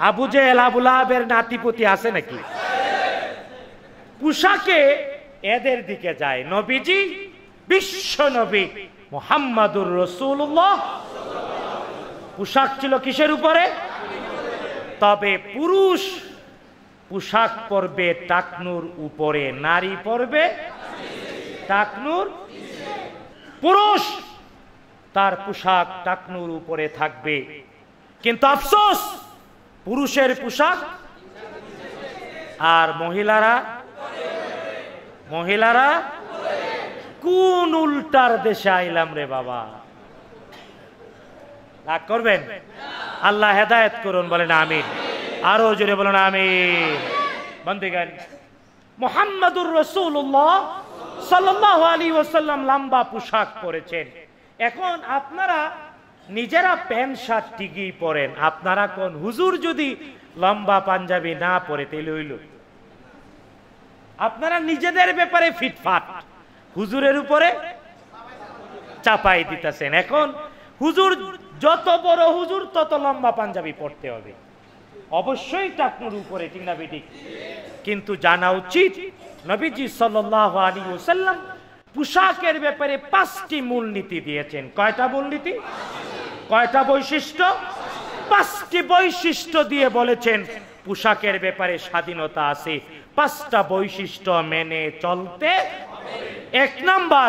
আবু যে এলাবুলাহের নাতিপুতি আছে নাকি পোশাকে এদের দিকে যায় নবীজি বিশ্ব নবী মোহাম্মদুর রসুল্লাহ পোশাক ছিল কিসের উপরে তবে পুরুষ পোশাক পরবে টাকনুর উপরে নারী পরবে টাকনুর পুরুষ তার পোশাক টাকনুর উপরে থাকবে কিন্তু আফসোস পুরুষের পোশাক আর মহিলারা মহিলারা কোন উল্টার দেশে আইলাম রে বাবা রাগ করবেন আল্লাহ হেদায়ত করুন বলেন আমি আরো জোরে বলেন আমি বন্দিগান মোহাম্মদুর রসুল্লাহ সাল্লাহ আলী ওসাল্লাম লম্বা পোশাক পরেছেন এখন আপনারা নিজেরা প্যান্ট শার্ট ঠিকই পরেন আপনারা কোন হুজুর যদি লম্বা পাঞ্জাবি না পরে তেল হইল আপনারা নিজেদের ব্যাপারে ফিটফাট হুজুরের উপরে চাপাই দিতেছেন এখন হুজুর যত বড় হুজুর তত লম্বা পাঞ্জাবি পড়তে হবে অবশ্যই টাকুর উপরে ঠিক কিন্তু জানা উচিত নবীজি সাল্লাহ পোশাকের ব্যাপারে পাঁচটি মূলনীতি দিয়েছেন কয়টা মূলনীতি কয়টা বৈশিষ্ট্য পাঁচটি বৈশিষ্ট্য দিয়ে বলেছেন পোশাকের ব্যাপারে স্বাধীনতা আছে পাঁচটা বৈশিষ্ট্য মেনে চলতে এক নাম্বার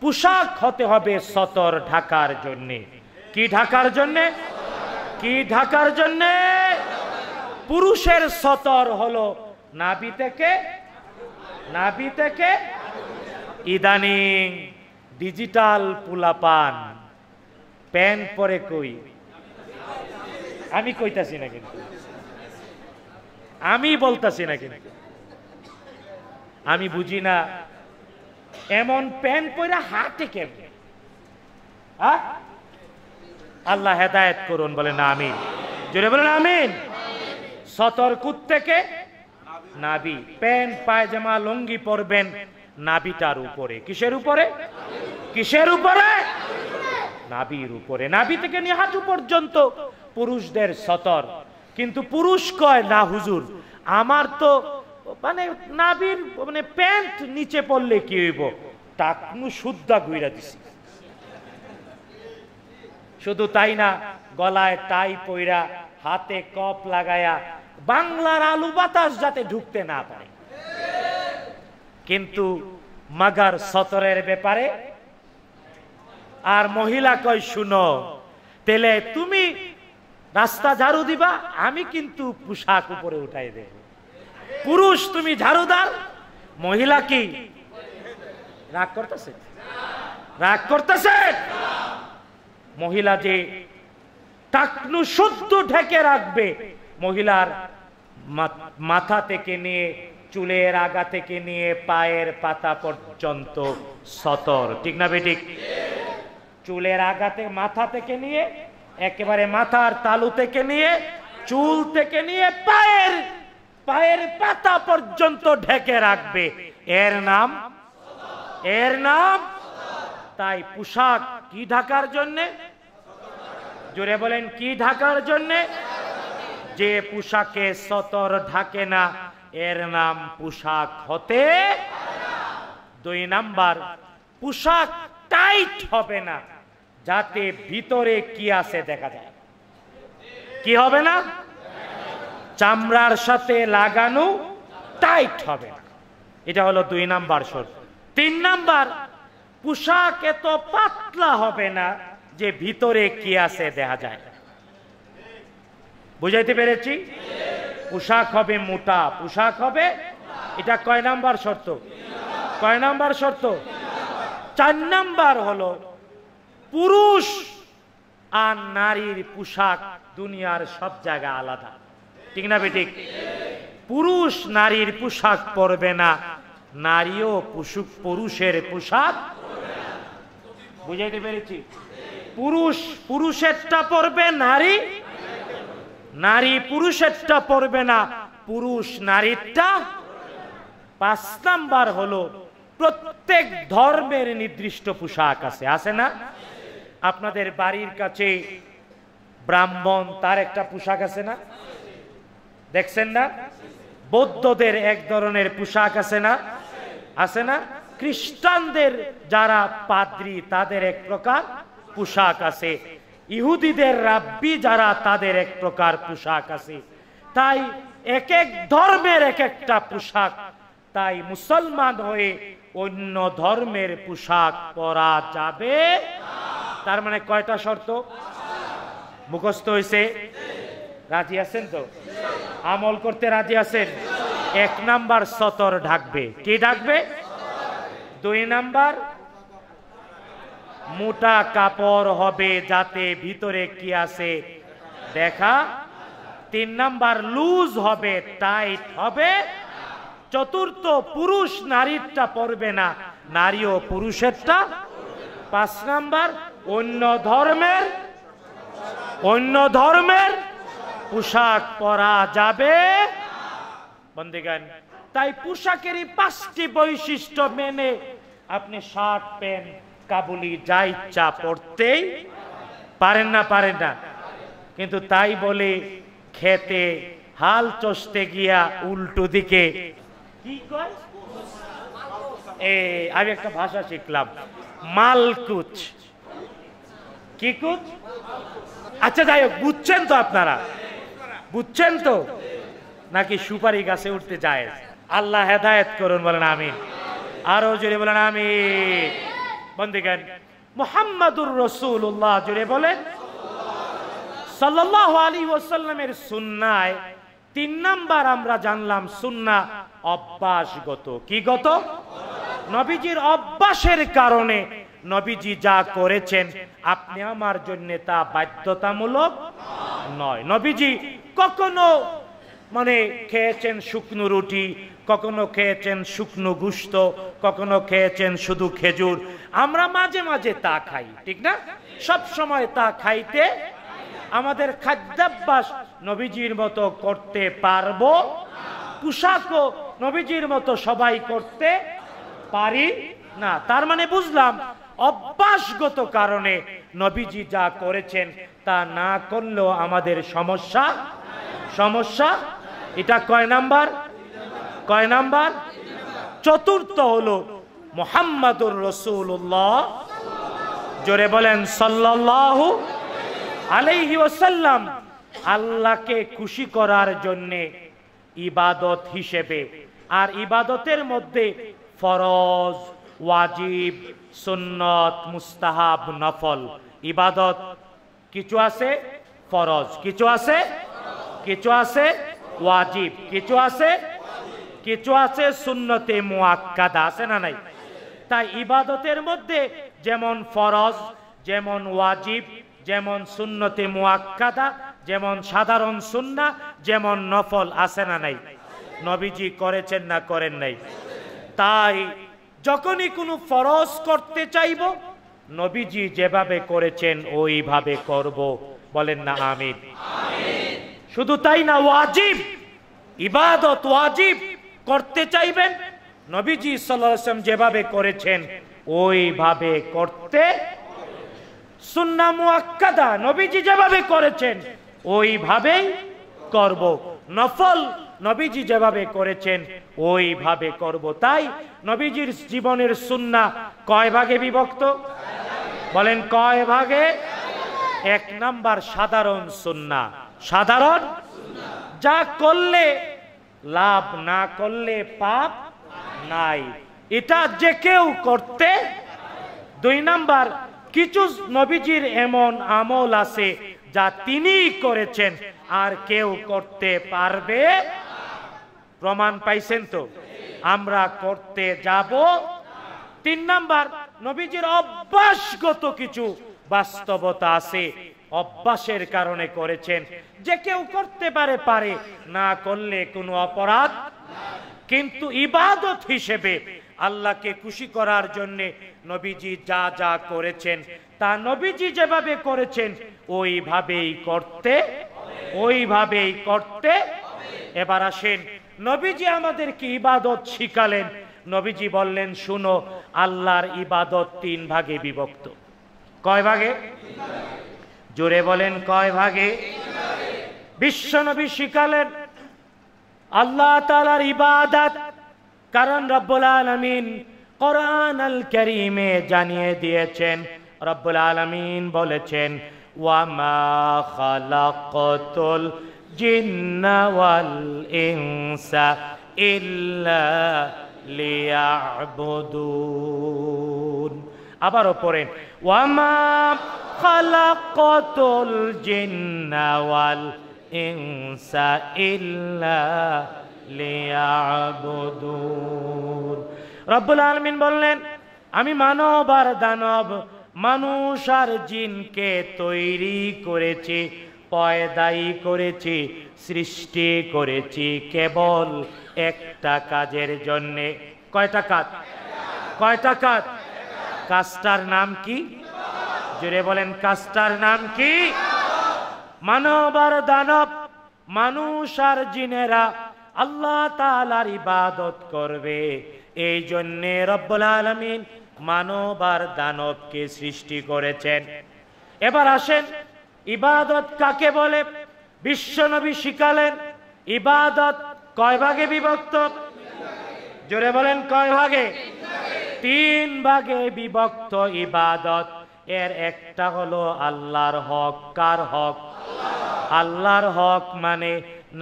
পোশাক হতে হবে সতর ঢাকার জন্যে কি ঢাকার জন্যে কি ঢাকার জন্যে পুরুষের সতর হলো নাবি থেকে নাবি থেকে ইদানিং ডিজিটাল পান প্যান্ট পরে কই আমি কইতাছি না কিন্তু আমি বলতাছি না কিন্তু আমি বুঝি না এমন প্যান পয়রা হাতে কেমন আল্লাহ হেদায়ত করুন বলে না আমিন জোরে বলেন আমিন সতর্কুত থেকে নাবি প্যান পায়জামা লুঙ্গি পরবেন নাবিটার উপরে কিসের উপরে কিসের উপরে নাবির উপরে নাবি থেকে নিহাটু পর্যন্ত পুরুষদের সতর কিন্তু পুরুষ কয় না হুজুর আমার তো মানে নাবির মানে প্যান্ট নিচে পড়লে কি হইব টাকনু শুদ্ধা গুইরা দিছি শুধু তাই না গলায় টাই পইরা হাতে কপ লাগায়া বাংলার আলু বাতাস যাতে ঢুকতে না পারে কিন্তু মাগার সতরের ব্যাপারে আর মহিলা কয় শুনো তেলে তুমি রাস্তা ঝাড়ু দিবা আমি কিন্তু পোশাক উপরে উঠাই দেব পুরুষ তুমি ঝাড়ুদার মহিলা কি রাগ করতেছে রাগ করতেছে মহিলা যে টাকনু শুদ্ধ ঢেকে রাখবে মহিলার মাথা থেকে নিয়ে চুলের আগা থেকে নিয়ে পায়ের পাতা পর্যন্ত সতর ঠিক না বেঠিক চুলের আগাতে মাথা থেকে নিয়ে একেবারে মাথার তালু থেকে নিয়ে চুল থেকে নিয়ে পায়ের পায়ের পাতা পর্যন্ত ঢেকে রাখবে এর নাম এর নাম তাই পোশাক কি ঢাকার জন্যে জোরে বলেন কি ঢাকার জন্যে যে পোশাকে সতর ঢাকে না এর নাম পোশাক হতে দুই নাম্বার পোশাক টাইট হবে না যাতে ভিতরে কি আছে দেখা যায় কি হবে না চামড়ার সাথে লাগানো টাইট হবে না এটা হলো দুই নাম্বার শর্ত তিন নাম্বার পোশাক এত পাতলা হবে না যে ভিতরে কি আছে দেখা যায় বুঝাইতে পেরেছি পোশাক হবে মোটা পোশাক হবে এটা কয় নাম্বার শর্ত কয় নাম্বার শর্ত চার নাম্বার হলো পুরুষ আর নারীর পোশাক দুনিয়ার সব জায়গা আলাদা ঠিক না বেঠিক পুরুষ নারীর পোশাক পরবে না নারীও পুষুক পুরুষের পোশাক বুঝাইতে পেরেছি পুরুষ পুরুষেরটা পরবে নারী নারী পুরুষেরটা পড়বে না পুরুষ নারীরটা পাঁচ নাম্বার হলো প্রত্যেক ধর্মের নির্দিষ্ট পোশাক আছে আছে না আপনাদের বাড়ির কাছে ব্রাহ্মণ তার একটা পোশাক আছে না দেখছেন না বৌদ্ধদের এক ধরনের পোশাক আছে না আছে না খ্রিস্টানদের যারা পাদ্রী তাদের এক প্রকার পোশাক আছে ইহুদিদের রাব্বি যারা তাদের এক প্রকার পোশাক আছে তাই এক এক ধর্মের এক একটা পোশাক তাই মুসলমান হয়ে অন্য ধর্মের পোশাক পরা যাবে তার মানে কয়টা শর্ত মুখস্থ হয়েছে রাজি আছেন তো আমল করতে রাজি আছেন এক নাম্বার সতর ঢাকবে কি ঢাকবে দুই নাম্বার মোটা কাপড় হবে যাতে ভিতরে কি আছে দেখা তিন নাম্বার লুজ হবে টাইট হবে চতুর্থ পুরুষ নারীরটা পরবে না নারী ও পুরুষেরটা পাঁচ নাম্বার অন্য ধর্মের অন্য ধর্মের পোশাক পরা যাবে বন্দিগান তাই পোশাকেরই পাঁচটি বৈশিষ্ট্য মেনে আপনি শার্ট প্যান্ট কাবুলি যা ইচ্ছা পড়তে পারেন না পারেন না কিন্তু তাই বলে খেতে হাল চষতে গিয়া উল্টো দিকে আমি একটা ভাষা শিখলাম মালকুচ কি কুচ আচ্ছা যাই হোক বুঝছেন তো আপনারা বুঝছেন তো নাকি সুপারি গাছে উঠতে যায় আল্লাহ হেদায়ত করুন বলেন আমি আরো জোরে বলেন আমি বন্দিগান মুহাম্মাদুর রসুল্লাহ জুড়ে বলেন সাল্লাহ আলী ওসাল্লামের সুন্নায় তিন নাম্বার আমরা জানলাম সুন্না অভ্যাসগত কি গত নবীজির অভ্যাসের কারণে নবীজি যা করেছেন আপনি আমার জন্য তা বাধ্যতামূলক নয় নবীজি কখনো মানে খেয়েছেন শুকনো রুটি কখনো খেয়েছেন শুকনো গুস্ত কখনো খেয়েছেন শুধু খেজুর আমরা মাঝে মাঝে তা খাই ঠিক না সব সময় তা খাইতে আমাদের খাদ্যাভ্যাস নবীজির মতো করতে পারবো পোশাকও নবীজির মতো সবাই করতে পারি না তার মানে বুঝলাম অভ্যাসগত কারণে নবীজি যা করেছেন তা না করলেও আমাদের সমস্যা সমস্যা এটা কয় নাম্বার কয় নাম্বার চতুর্থ হলো মোহাম্মদুর রসুল্লাহ জোরে বলেন সাল্লাহ আলাইহি ওসাল্লাম আল্লাহকে খুশি করার জন্যে ইবাদত হিসেবে আর ইবাদতের মধ্যে ফরজ ওয়াজিব সুন্নত মুস্তাহাব নফল ইবাদত কিছু আছে ফরজ কিছু আছে কিছু আছে ওয়াজিব কিছু আছে কিছু আছে সুন্নতে মুয়াক্কাদা আছে না নাই তাই ইবাদতের মধ্যে যেমন ফরজ যেমন ওয়াজিব যেমন সুন্নতে মুয়াক্কাদা যেমন সাধারণ সুন্না যেমন নফল আছে না নাই নবীজি করেছেন না করেন নাই তাই যখনই কোনো ফরজ করতে চাইব নবীজি যেভাবে করেছেন ওইভাবে করব বলেন না আমিন শুধু তাই না ওয়াজিব ইবাদত ওয়াজিব করতে চাইবেন নবীজি সাল্লাম যেভাবে করেছেন ওইভাবে করতে সুন্না মুআক্কাদা নবীজি যেভাবে করেছেন ওইভাবেই করব নফল নবীজি যেভাবে করেছেন ওইভাবে করব তাই নবীজির জীবনের সুন্না কয় ভাগে বিভক্ত বলেন কয় ভাগে এক নাম্বার সাধারণ সুন্না সাধারণ যা করলে লাভ না করলে পাপ নাই এটা যে কেউ করতে দুই নাম্বার কিছু নবীজির এমন আমল আছে যা তিনি করেছেন আর কেউ করতে পারবে প্রমাণ পাইছেন তো আমরা করতে যাব তিন নাম্বার নবীজির অভ্যাসগত কিছু বাস্তবতা আছে অভ্যাসের কারণে করেছেন যে কেউ করতে পারে পারে না করলে কোনো অপরাধ কিন্তু ইবাদত হিসেবে আল্লাহকে খুশি করার জন্যে নবীজি যা যা করেছেন তা নবীজি যেভাবে করেছেন ওইভাবেই করতে ওইভাবেই করতে এবার আসেন নবীজি আমাদেরকে ইবাদত শিখালেন নবীজি বললেন শুনো আল্লাহর ইবাদত তিন ভাগে বিভক্ত কয় ভাগে জোরে বলেন কয় ভাগে বিশ্বনবী শিখালেন আল্লাহ তালার ইবাদত কারণ রব্বুল আলমিন কোরআন আল করিমে জানিয়ে দিয়েছেন রব্বুল আলমিন বলেছেন ওয়ামা খালাকতুল জিন্নাওয়াল ইনসা ইল্লা লিয়াবুদুন আবার পড়েন ওয়ামা খালাকতুল জিন্নাওয়াল الإنس إلا ليعبدون রব্বুল العالمين বললেন আমি মানব আর দানব মানুষ আর জিনকে তৈরি করেছি পয়দাই করেছি সৃষ্টি করেছি কেবল একটা কাজের জন্যে কয়টা কাজ কয়টা কাজ কাজটার নাম কি জুড়ে বলেন কাজটার নাম কি মানব আর দানব মানুষ আর জিনেরা আল্লাহ তালার ইবাদত করবে এই জন্যে রব্বুল আলমিন মানব আর দানবকে সৃষ্টি করেছেন এবার আসেন ইবাদত কাকে বলে বিশ্বনবী শিখালেন ইবাদত কয় ভাগে বিভক্ত জোরে বলেন কয় ভাগে তিন ভাগে বিভক্ত ইবাদত এর একটা হলো আল্লাহর হক কার হক আল্লাহর হক মানে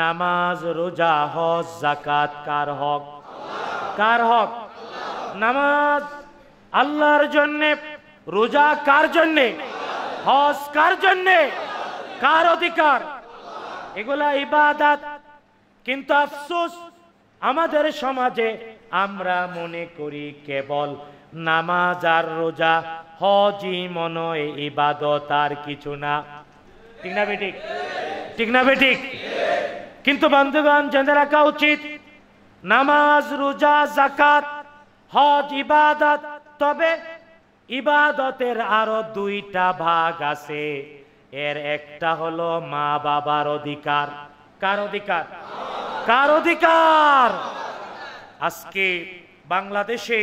নামাজ রোজা হজ জাকাত কার হক কার হক নামাজ আল্লাহর জন্যে রোজা কার জন্যে হজ কার জন্যে কার অধিকার এগুলা ইবাদাত কিন্তু আফসোস আমাদের সমাজে আমরা মনে করি কেবল নামাজ আর রোজা হজই মনে ইবাদত আর কিছু না ঠিক না বেঠিক ঠিক না বেঠিক কিন্তু বন্ধুগণ জেনে রাখা উচিত নামাজ রোজা জাকাত হজ ইবাদত তবে ইবাদতের আরো দুইটা ভাগ আছে এর একটা হলো মা বাবার অধিকার কার অধিকার কার অধিকার আজকে বাংলাদেশে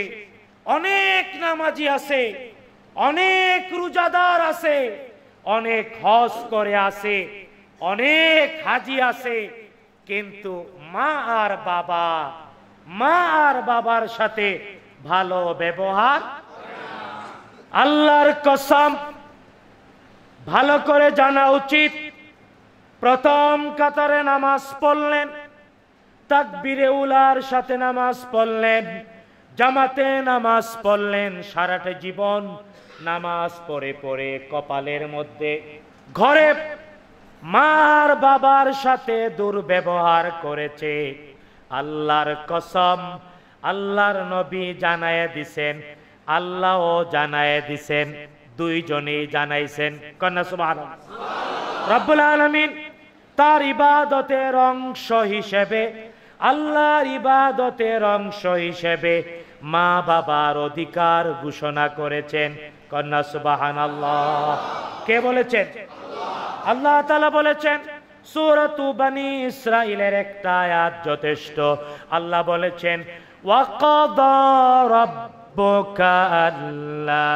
অনেক নামাজি আছে অনেক রোজাদার আছে অনেক হজ করে আছে অনেক হাজি আছে কিন্তু মা আর বাবা মা আর বাবার সাথে ভালো ব্যবহার আল্লাহর কসম ভালো করে জানা উচিত প্রথম কাতারে নামাজ পড়লেন তাকবিরে উলার সাথে নামাজ পড়লেন জামাতে নামাজ পড়লেন সারাটা জীবন নামাজ পড়ে পড়ে কপালের মধ্যে ঘরে মার বাবার সাথে দুর্ব্যবহার করেছে আল্লাহর কসম আল্লাহর নবী জানায় দিছেন আল্লাহও জানায় দিছেন দুইজনেই জানাইছেন কন্যা সুবাহ রব্বুল আলমিন তার ইবাদতের অংশ হিসেবে আল্লাহর ইবাদতের অংশ হিসেবে মা বাবার অধিকার ঘোষণা করেছেন কন্যা সুবাহান আল্লাহ কে বলেছেন আল্লাহ তালা বলেছেন সুরতু বানি ইসরাইলের একটা আয়াত যথেষ্ট আল্লাহ বলেছেন ওয়াকদা রব্বুকা আল্লাহ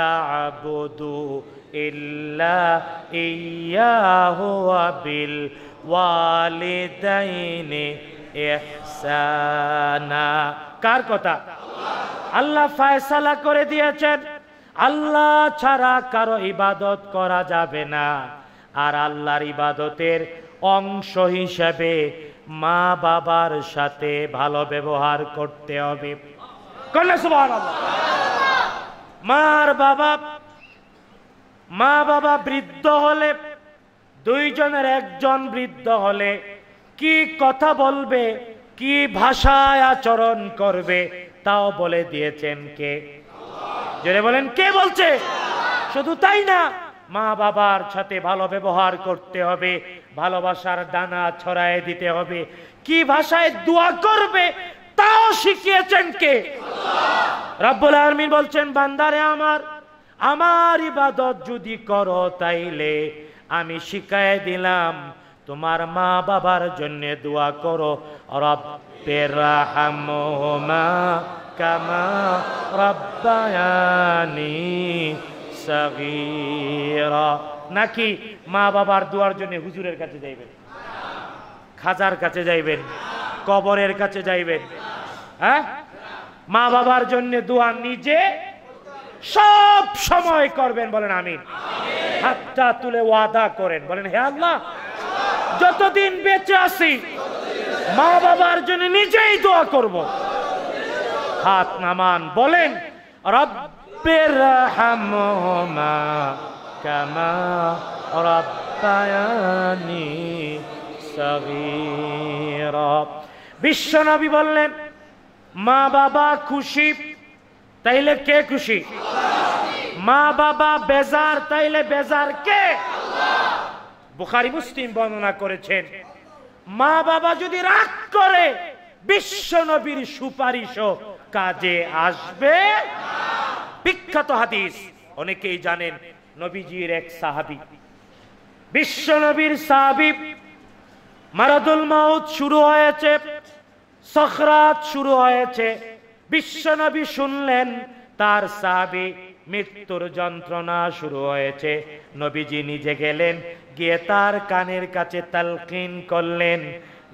তাবুদু ইল্লা ইয়াহু বিল ওয়ালিদাইনি ইহসানা কার কথা আল্লাহ ফায়সালা করে দিয়েছেন আল্লাহ ছাড়া কারো ইবাদত করা যাবে না আর আল্লাহর ইবাদতের অংশ হিসাবে মা বাবার সাথে ভালো ব্যবহার করতে হবে মার বাবা মা বাবা বৃদ্ধ হলে দুইজনের একজন বৃদ্ধ হলে কি কথা বলবে কি ভাষায় আচরণ করবে তাও বলে দিয়েছেন কে জোরে বলেন কে বলছে শুধু তাই না মা বাবার সাথে ভালো ব্যবহার করতে হবে ভালোবাসার দানা ছড়ায় দিতে হবে কি ভাষায় দোয়া করবে তাও শিখিয়েছেন কে রব্বুল আলমিন বলছেন বান্দারে আমার আমার ইবাদত যদি করো তাইলে আমি শিখায় দিলাম তোমার মা বাবার জন্য দোয়া করো রব্বের রাহমা كما ربياني صغيرا নাকি মা বাবার দুয়ার জন্য হুজুরের কাছে যাইবেন খাজার কাছে যাইবেন কবরের কাছে যাইবেন হ্যাঁ মা বাবার জন্য দোয়া নিজে সব সময় করবেন বলেন আমি হাতটা তুলে ওয়াদা করেন বলেন হে আল্লাহ যতদিন বেঁচে আছি মা বাবার জন্য নিজেই দোয়া করব। হাত নামান বলেন রব্বের হামা বিশ্বনবী বললেন মা বাবা খুশি তাইলে কে খুশি মা বাবা বেজার তাইলে বেজার কে বুখারি মুসলিম বর্ণনা করেছেন মা বাবা যদি রাগ করে বিশ্ব নবীর সুপারিশও কাজে আসবে বিখ্যাত হাদিস অনেকেই জানেন নবীজির এক সাহাবি বিশ্ব নবীর সাহাবি মারাদুল মাউদ শুরু হয়েছে সখরাত শুরু হয়েছে বিশ্ব নবী শুনলেন তার সাহাবি মৃত্যুর যন্ত্রণা শুরু হয়েছে নবীজি নিজে গেলেন গিয়ে তার কানের কাছে তালকিন করলেন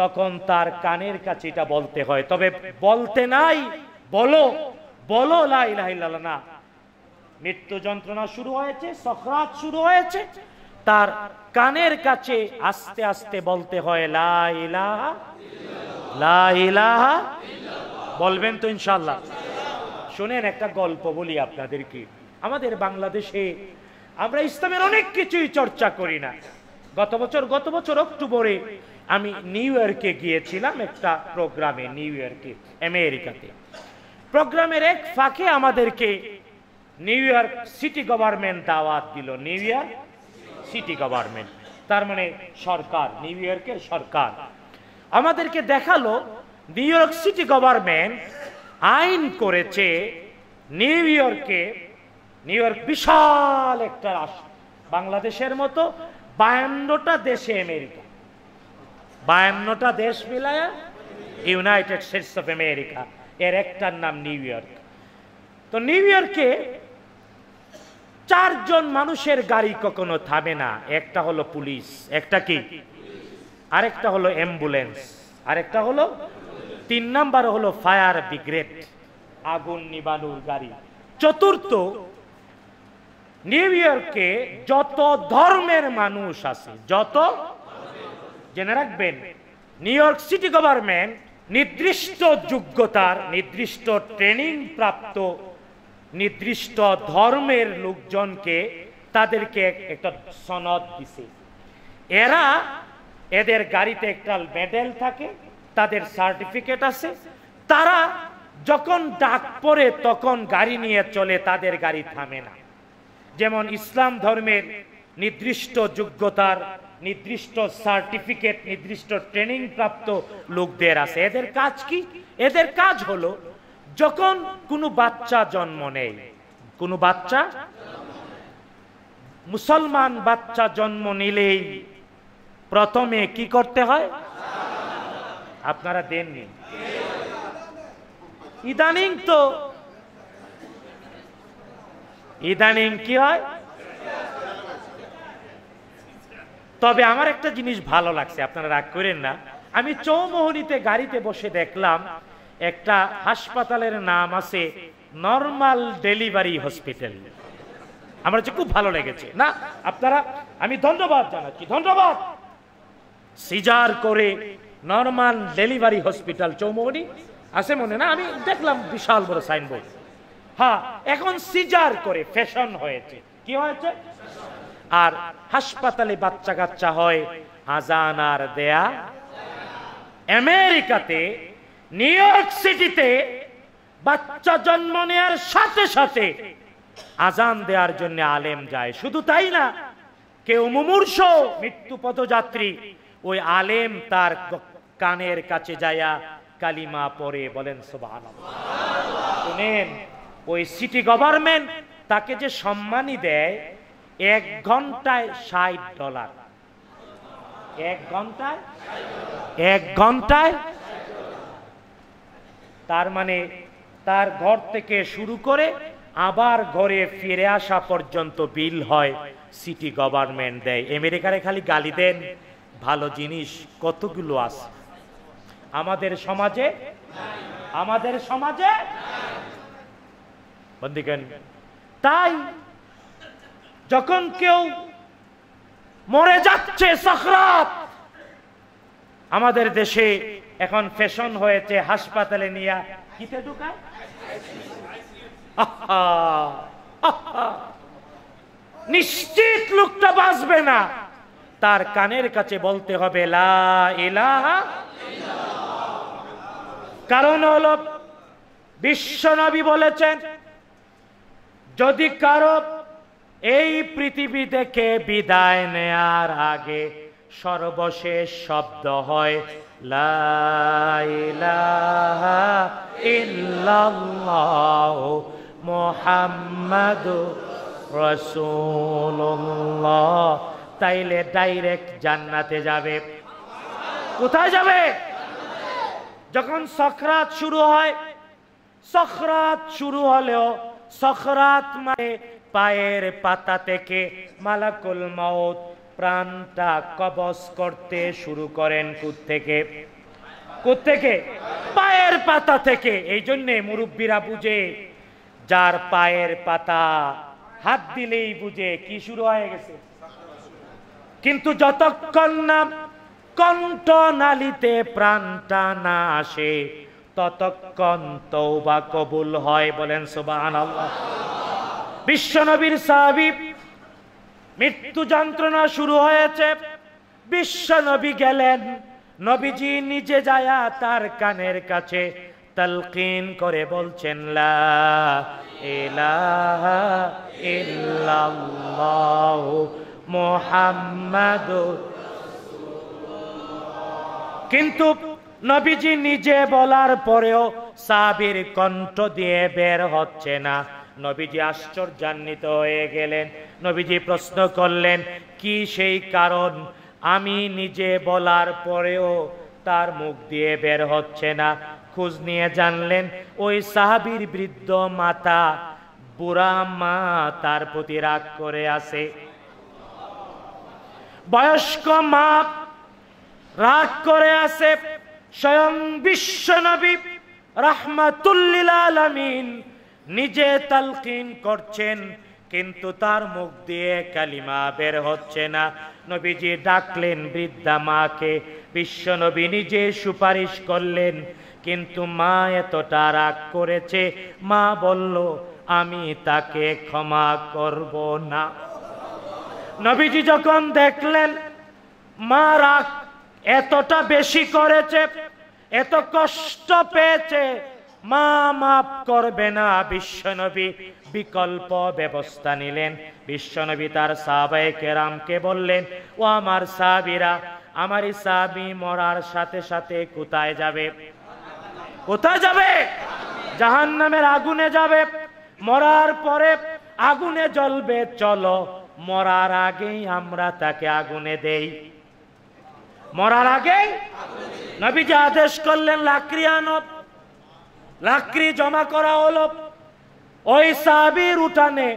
তখন তার কানের কাছে এটা বলতে হয় তবে বলতে নাই বলো বলো না মৃত্যু যন্ত্রণা শুরু হয়েছে সখরাত শুরু হয়েছে তার কানের কাছে আস্তে আস্তে বলতে হয় লাইলাহা লাইলাহা বলবেন তো ইনশাল্লাহ শোনেন একটা গল্প বলি আপনাদেরকে আমাদের বাংলাদেশে আমরা ইসলামের অনেক কিছুই চর্চা করি না গত বছর গত বছর অক্টোবরে আমি নিউ ইয়র্কে গিয়েছিলাম একটা প্রোগ্রামে নিউ ইয়র্কে আমেরিকাতে প্রোগ্রামের এক ফাঁকে আমাদেরকে নিউ ইয়র্ক সিটি গভর্নমেন্ট দাওয়াত দিল নিউ ইয়র্ক সিটি গভর্নমেন্ট তার মানে সরকার নিউ ইয়র্কের সরকার আমাদেরকে দেখালো নিউ ইয়র্ক সিটি গভর্নমেন্ট আইন করেছে নিউ ইয়র্কে নিউ ইয়র্ক বিশাল একটা রাষ্ট্র বাংলাদেশের মতো বায়ান্নটা দেশে আমেরিকা বায়ান্নটা দেশ মিলায়া ইউনাইটেড স্টেটস অফ আমেরিকা এর একটার নাম নিউ ইয়র্ক তো নিউ ইয়র্কে চারজন মানুষের গাড়ি কখনো থামে না একটা হলো পুলিশ একটা কি আরেকটা হলো অ্যাম্বুলেন্স আরেকটা হলো তিন নাম্বার হলো ফায়ার ব্রিগেড আগুন নিবানুর গাড়ি চতুর্থ নিউ ইয়র্কে যত ধর্মের মানুষ আছে যত জেনে রাখবেন নিউ ইয়র্ক সিটি গভর্নমেন্ট নির্দিষ্ট যোগ্যতার নির্দিষ্ট ট্রেনিং প্রাপ্ত নির্দিষ্ট ধর্মের লোকজনকে তাদেরকে একটা সনদ দিছে এরা এদের গাড়িতে একটা মেডেল থাকে তাদের সার্টিফিকেট আছে তারা যখন ডাক পরে তখন গাড়ি নিয়ে চলে তাদের গাড়ি থামে না যেমন ইসলাম ধর্মের নির্দিষ্ট যোগ্যতার নির্দিষ্ট সার্টিফিকেট নির্দিষ্ট ট্রেনিং প্রাপ্ত লোকদের আছে এদের কাজ কি এদের কাজ হলো যখন কোনো বাচ্চা জন্ম নেয় কোনো বাচ্চা মুসলমান বাচ্চা জন্ম নিলেই প্রথমে কি করতে হয় আপনারা দেননি ইদানিং তো ইদানিং কি হয় তবে আমার একটা জিনিস ভালো লাগছে আপনারা রাগ করেন না আমি চৌমোহনীতে গাড়িতে বসে দেখলাম একটা হাসপাতালের নাম আছে নর্মাল ডেলিভারি হসপিটাল আমার যে খুব ভালো লেগেছে না আপনারা আমি ধন্যবাদ জানাচ্ছি ধন্যবাদ সিজার করে নর্মাল ডেলিভারি হসপিটাল চৌমোহনি আছে মনে না আমি দেখলাম বিশাল বড় সাইনবোর্ড হ্যাঁ এখন সিজার করে ফ্যাশন হয়েছে কি হয়েছে আর হাসপাতালে বাচ্চা কাচ্চা হয় আজান আর দেয়া আমেরিকাতে নিউ ইয়র্ক সিটিতে বাচ্চা জন্ম নেওয়ার সাথে সাথে আজান দেওয়ার জন্য আলেম যায় শুধু তাই না কেউ মুমূর্ষ মৃত্যু পথযাত্রী ওই আলেম তার কানের কাছে যায়া কালিমা পরে বলেন সোবাহ শুনেন ওই সিটি গভর্নমেন্ট তাকে যে সম্মানই দেয় এক ঘন্টায় ষাট ডলার এক ঘন্টায় এক ঘন্টায় তার মানে তার ঘর থেকে শুরু করে আবার ঘরে ফিরে আসা পর্যন্ত বিল হয় সিটি গভর্নমেন্ট দেয় আমেরিকারে খালি গালি দেন ভালো জিনিস কতগুলো আছে আমাদের সমাজে আমাদের সমাজে বন্ধুগণ তাই যখন কেউ মরে যাচ্ছে সখরাত আমাদের দেশে এখন ফ্যাশন হয়েছে হাসপাতালে নিয়ে কিতে ঢুকায় নিশ্চিত লোকটা বাঁচবে না তার কানের কাছে বলতে হবে লা কারণ হল বিশ্বনবী বলেছেন যদি কারো এই পৃথিবী থেকে বিদায় নেয়ার আগে সর্বশেষ শব্দ হয় মোহাম্মদ রসুল্লাহ তাইলে ডাইরেক্ট জান্নাতে যাবে কোথায় যাবে যখন সখরাত শুরু হয় সখরাত শুরু হলেও সখরাত মানে পায়ের পাতা থেকে মালাকুল মাউত প্রাণটা কবজ করতে শুরু করেন কুত থেকে কুত থেকে পায়ের পাতা থেকে এই জন্যে মুরব্বীরা বুঝে যার পায়ের পাতা হাত দিলেই বুঝে কি শুরু হয়ে গেছে কিন্তু যতক্ষণ না কণ্ঠ নালিতে প্রাণটা না আসে ততক্ষণ তৌবা কবুল হয় বলেন সুবাহ আল্লাহ বিশ্বনবীর সাহাবি মৃত্যু যন্ত্রণা শুরু হয়েছে বিশ্বনবী গেলেন নবীজি নিজে যায়া তার কানের কাছে তালকিন করে বলছেন কিন্তু নবীজি নিজে বলার পরেও সাবির কণ্ঠ দিয়ে বের হচ্ছে না নবীজি আশ্চর্যান্বিত হয়ে গেলেন নবীজি প্রশ্ন করলেন কি সেই কারণ আমি নিজে বলার পরেও তার মুখ দিয়ে বের হচ্ছে না খোঁজ নিয়ে জানলেন ওই সাহাবির বৃদ্ধ মাতা বুড়া মা তার প্রতি রাগ করে আছে বয়স্ক মা রাগ করে আছে স্বয়ং বিশ্বনবী রাহমাতুল্লিল আলমিন নিজে তালকিন করছেন কিন্তু তার মুখ দিয়ে কালিমা বের হচ্ছে না নবীজি ডাকলেন বৃদ্ধা মাকে বিশ্বনবী নিজে সুপারিশ করলেন কিন্তু মা এতটা রাগ করেছে মা বলল আমি তাকে ক্ষমা করব না নবীজি যখন দেখলেন মা রাগ এতটা বেশি করেছে এত কষ্ট পেয়েছে মা মাফ করবে না বিশ্বনবী বিকল্প ব্যবস্থা নিলেন বিশ্বনবী তার সাবাই কেরামকে বললেন ও আমার সাবিরা আমার সাবি মরার সাথে সাথে কোথায় যাবে কোথায় যাবে জাহান নামের আগুনে যাবে মরার পরে আগুনে জ্বলবে চলো মরার আগেই আমরা তাকে আগুনে দেই মরার আগে যে আদেশ করলেন লাকড়ি আনব লাকড়ি জমা করা হলো ওই সাবির উঠানে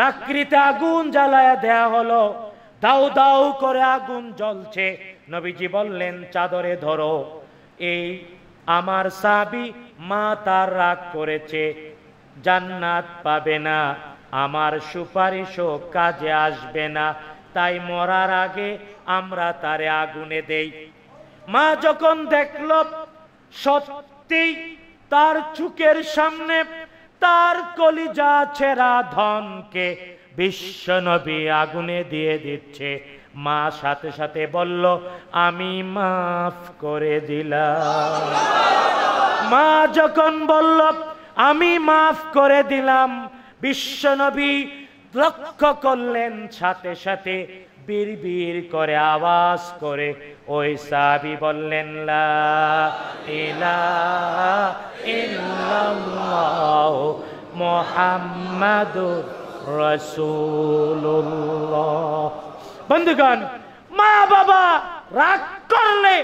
লাকড়িতে আগুন জ্বালায় দেয়া হলো দাউ দাউ করে আগুন জ্বলছে নবীজি বললেন চাদরে ধরো এই আমার সাবি মা তার রাগ করেছে জান্নাত পাবে না আমার সুপারিশও কাজে আসবে না তাই মরার আগে আমরা তারে আগুনে দেই মা যখন দেখল সত্যি তার চুকের সামনে তার কলিজা ছেড়া ধনকে বিশ্ব নবী আগুনে দিয়ে দিচ্ছে মা সাথে সাথে বলল আমি মাফ করে দিলাম মা যখন বলল আমি মাফ করে দিলাম বিশ্বনবী লক্ষ্য করলেন সাথে সাথে বীর বীর করে আওয়াজ করে ওই সাবি বললেন মোহাম্মদ বন্ধুগণ মা বাবা রাগ করলে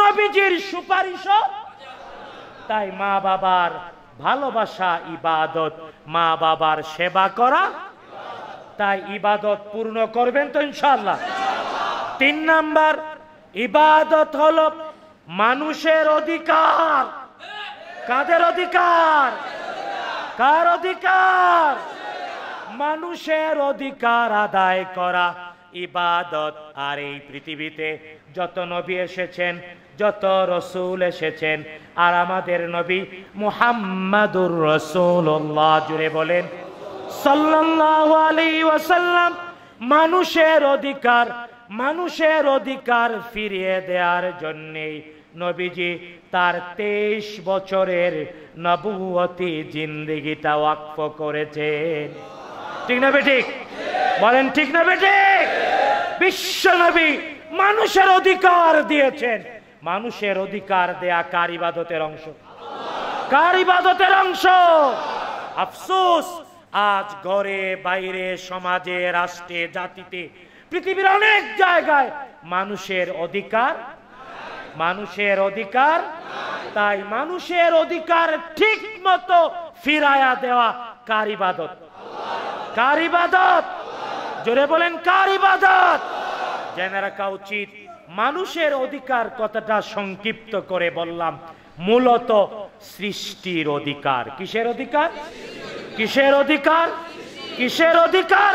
নবীজির সুপারিশ তাই মা বাবার ভালোবাসা ইবাদত মা বাবার সেবা করা তাই ইবাদত পূর্ণ করবেন তো ইনশাল্লাহ তিন নাম্বার ইবাদত হল মানুষের অধিকার কাদের অধিকার কার অধিকার মানুষের অধিকার আদায় করা ইবাদত আর এই পৃথিবীতে যত নবী এসেছেন যত রসুল এসেছেন আর আমাদের নবী মুহাম্মাদুর রসুল্লাহ জুড়ে বলেন সাল্লাল্লাহু আলাইহি ওয়াসাল্লাম মানুষের অধিকার মানুষের অধিকার ফিরিয়ে দেওয়ার জন্যেই নবীজি তার তেইশ বছরের নবুয়তি জিন্দিগিটা ওয়াকফ করেছেন ঠিক না বেঠিক বলেন ঠিক না বেঠিক বিশ্ব নবী মানুষের অধিকার দিয়েছেন মানুষের অধিকার দেয়া কার ইবাদতের অংশ কার ইবাদতের অংশ আফসোস আজ ঘরে বাইরে সমাজে রাষ্ট্রে জাতিতে পৃথিবীর অনেক জায়গায় মানুষের অধিকার মানুষের অধিকার তাই মানুষের অধিকার ঠিক মতো ফিরাইয়া দেওয়া কার ইবাদত কার ইবাদত জোরে বলেন কার ইবাদত জেনে রাখা উচিত মানুষের অধিকার কথাটা সংক্ষিপ্ত করে বললাম মূলত সৃষ্টির অধিকার কিসের অধিকার কিসের অধিকার কিসের অধিকার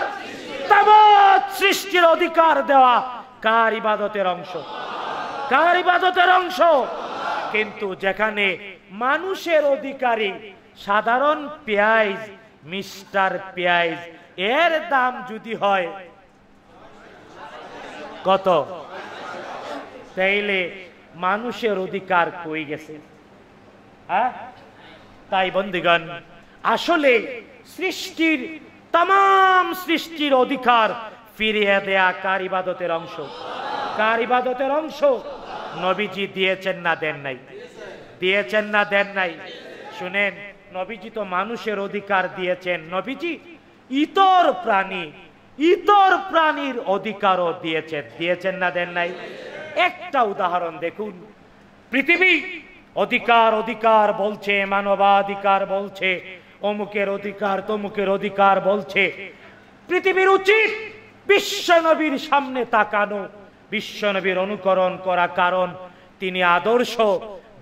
তাবৎ সৃষ্টির অধিকার দেওয়া কার ইবাদতের অংশ কার ইবাদতের অংশ কিন্তু যেখানে মানুষের অধিকারী সাধারণ পেঁয়াজ মিস্টার পেঁয়াজ এর দাম যদি হয় কত তাইলে মানুষের অধিকার কই গেছে হ্যাঁ তাই বন্দিগণ আসলে সৃষ্টির তাম সৃষ্টির অধিকার ফিরিয়ে দেয়া কার ইবাদতের অংশ কার ইবাদতের অংশ নবীজি দিয়েছেন না দেন নাই দিয়েছেন না দেন নাই শুনেন নবীজি তো মানুষের অধিকার দিয়েছেন নবীজি ইতর প্রাণী ইতর প্রাণীর অধিকারও দিয়েছেন দিয়েছেন না দেন নাই একটা উদাহরণ দেখুন পৃথিবী অধিকার অধিকার বলছে মানবাধিকার বলছে অমুকের অধিকার তমুকের অধিকার বলছে পৃথিবীর উচিত বিশ্বনবীর সামনে তাকানো বিশ্বনবীর অনুকরণ করা কারণ তিনি আদর্শ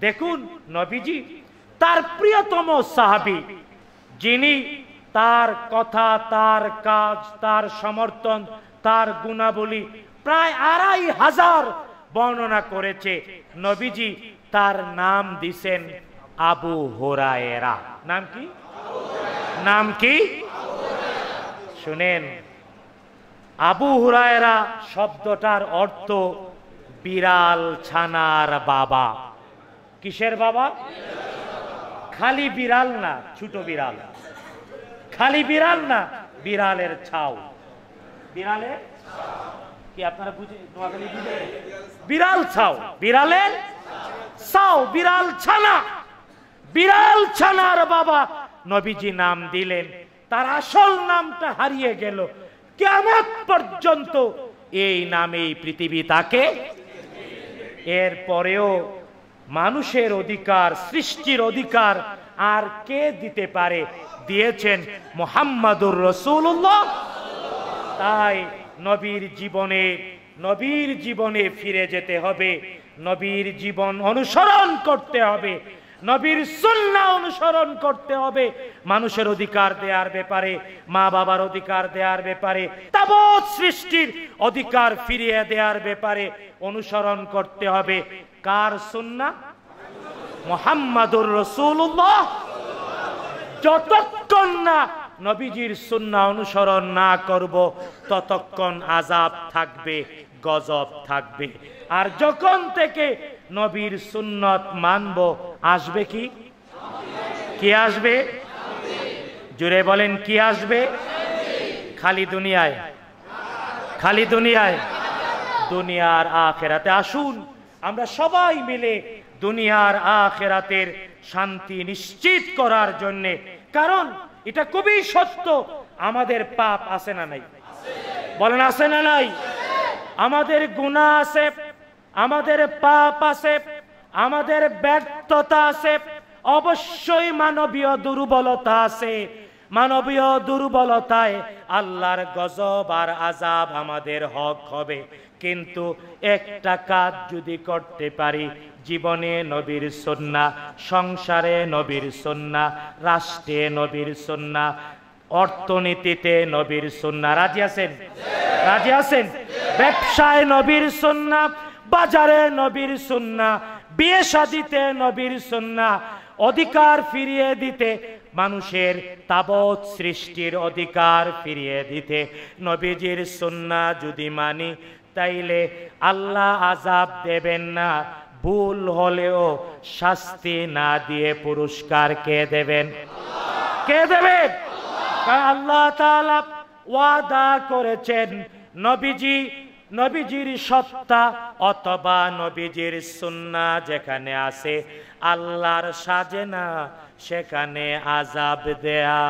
দেখুন নবীজি তার প্রিয়তম সাহাবি যিনি তার কথা তার কাজ তার সমর্থন তার গুণাবলী প্রায় আড়াই হাজার বর্ণনা করেছে নবীজি তার নাম দিছেন আবু হোরায়েরা নাম কি নাম কি শুনেন আবু হুরায়রা শব্দটার অর্থ বিড়াল ছানার বাবা কিসের বাবা খালি বিড়াল না ছোট বিড়াল খালি বিড়াল না বিড়ালের ছাও বিড়ালের কি আপনারা বুঝে নোয়াখালী বুঝে বিড়াল ছাও বিড়ালের ছাও বিড়াল ছানা বিড়াল ছানার বাবা নবীজি নাম দিলেন তার আসল নামটা হারিয়ে গেল কেমন পর্যন্ত এই নামে পৃথিবী তাকে এর পরেও মানুষের অধিকার সৃষ্টির অধিকার আর কে দিতে পারে দিয়েছেন মোহাম্মদুর রসুল্লাহ তাই নবীর জীবনে নবীর জীবনে ফিরে যেতে হবে নবীর জীবন অনুসরণ করতে হবে নবীর সুন্না অনুসরণ করতে হবে মানুষের অধিকার দেওয়ার ব্যাপারে মা বাবার অধিকার দেওয়ার ব্যাপারে তাবৎ সৃষ্টির অধিকার ফিরিয়ে দেওয়ার ব্যাপারে অনুসরণ করতে হবে কার সুন্না মোহাম্মদুর রসুল্লাহ যতক্ষণ না নবীজির সুন্না অনুসরণ না করব ততক্ষণ আজাব থাকবে গজব থাকবে আর যখন থেকে নবীর সুন্নত মানব আসবে কি কি আসবে জুড়ে বলেন কি আসবে খালি দুনিয়ায় খালি দুনিয়ায় দুনিয়ার আখেরাতে আসুন আমরা সবাই মিলে দুনিয়ার আখেরাতের শান্তি নিশ্চিত করার জন্যে কারণ এটা খুবই সত্য আমাদের পাপ আছে না নাই বলেন আছে না নাই আমাদের গুণা আছে আমাদের পাপ আছে আমাদের ব্যর্থতা আছে অবশ্যই মানবীয় দুর্বলতা আছে মানবীয় দুর্বলতায় আল্লাহর গজব আর আজাব আমাদের হক হবে কিন্তু একটা কাজ যদি করতে পারি জীবনে নবীর সন্না সংসারে নবীর সন্না রাষ্ট্রে নবীর সন্না অর্থনীতিতে নবীর সন্না রাজি আছেন রাজি আছেন ব্যবসায় নবীর সন্না বাজারে নবীর সুন্না বিয়ে সাদিতে নবীর সুন্না অধিকার ফিরিয়ে দিতে মানুষের তাবৎ সৃষ্টির অধিকার ফিরিয়ে দিতে নবীজির সুন্না যদি মানি তাইলে আল্লাহ আজাব দেবেন না ভুল হলেও শাস্তি না দিয়ে পুরস্কার কে দেবেন কে দেবেন আল্লাহ ওয়াদা করেছেন নবীজি নবীজির সত্তা অথবা নবীজির সুন্না যেখানে আছে আল্লাহর সাজে না সেখানে আজাব দেয়া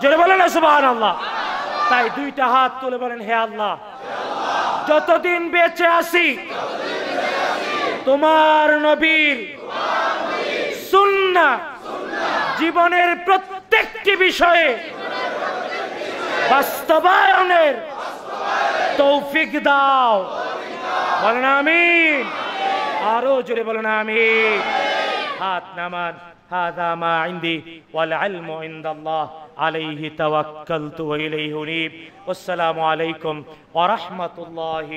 জোরে বলেন সুবাহ আল্লাহ তাই দুইটা হাত তুলে বলেন হে আল্লাহ যতদিন বেঁচে আসি তোমার নবীর সুন্না জীবনের প্রত্যেকটি বিষয়ে বাস্তবায়নের توفيق داو بلنا আমিন آروج لبلنا বলেন هات نمان هذا ما عندي والعلم عند الله عليه توكلت وإليه نيب والسلام عليكم ورحمة الله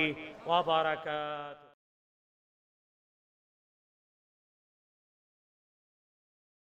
وبركاته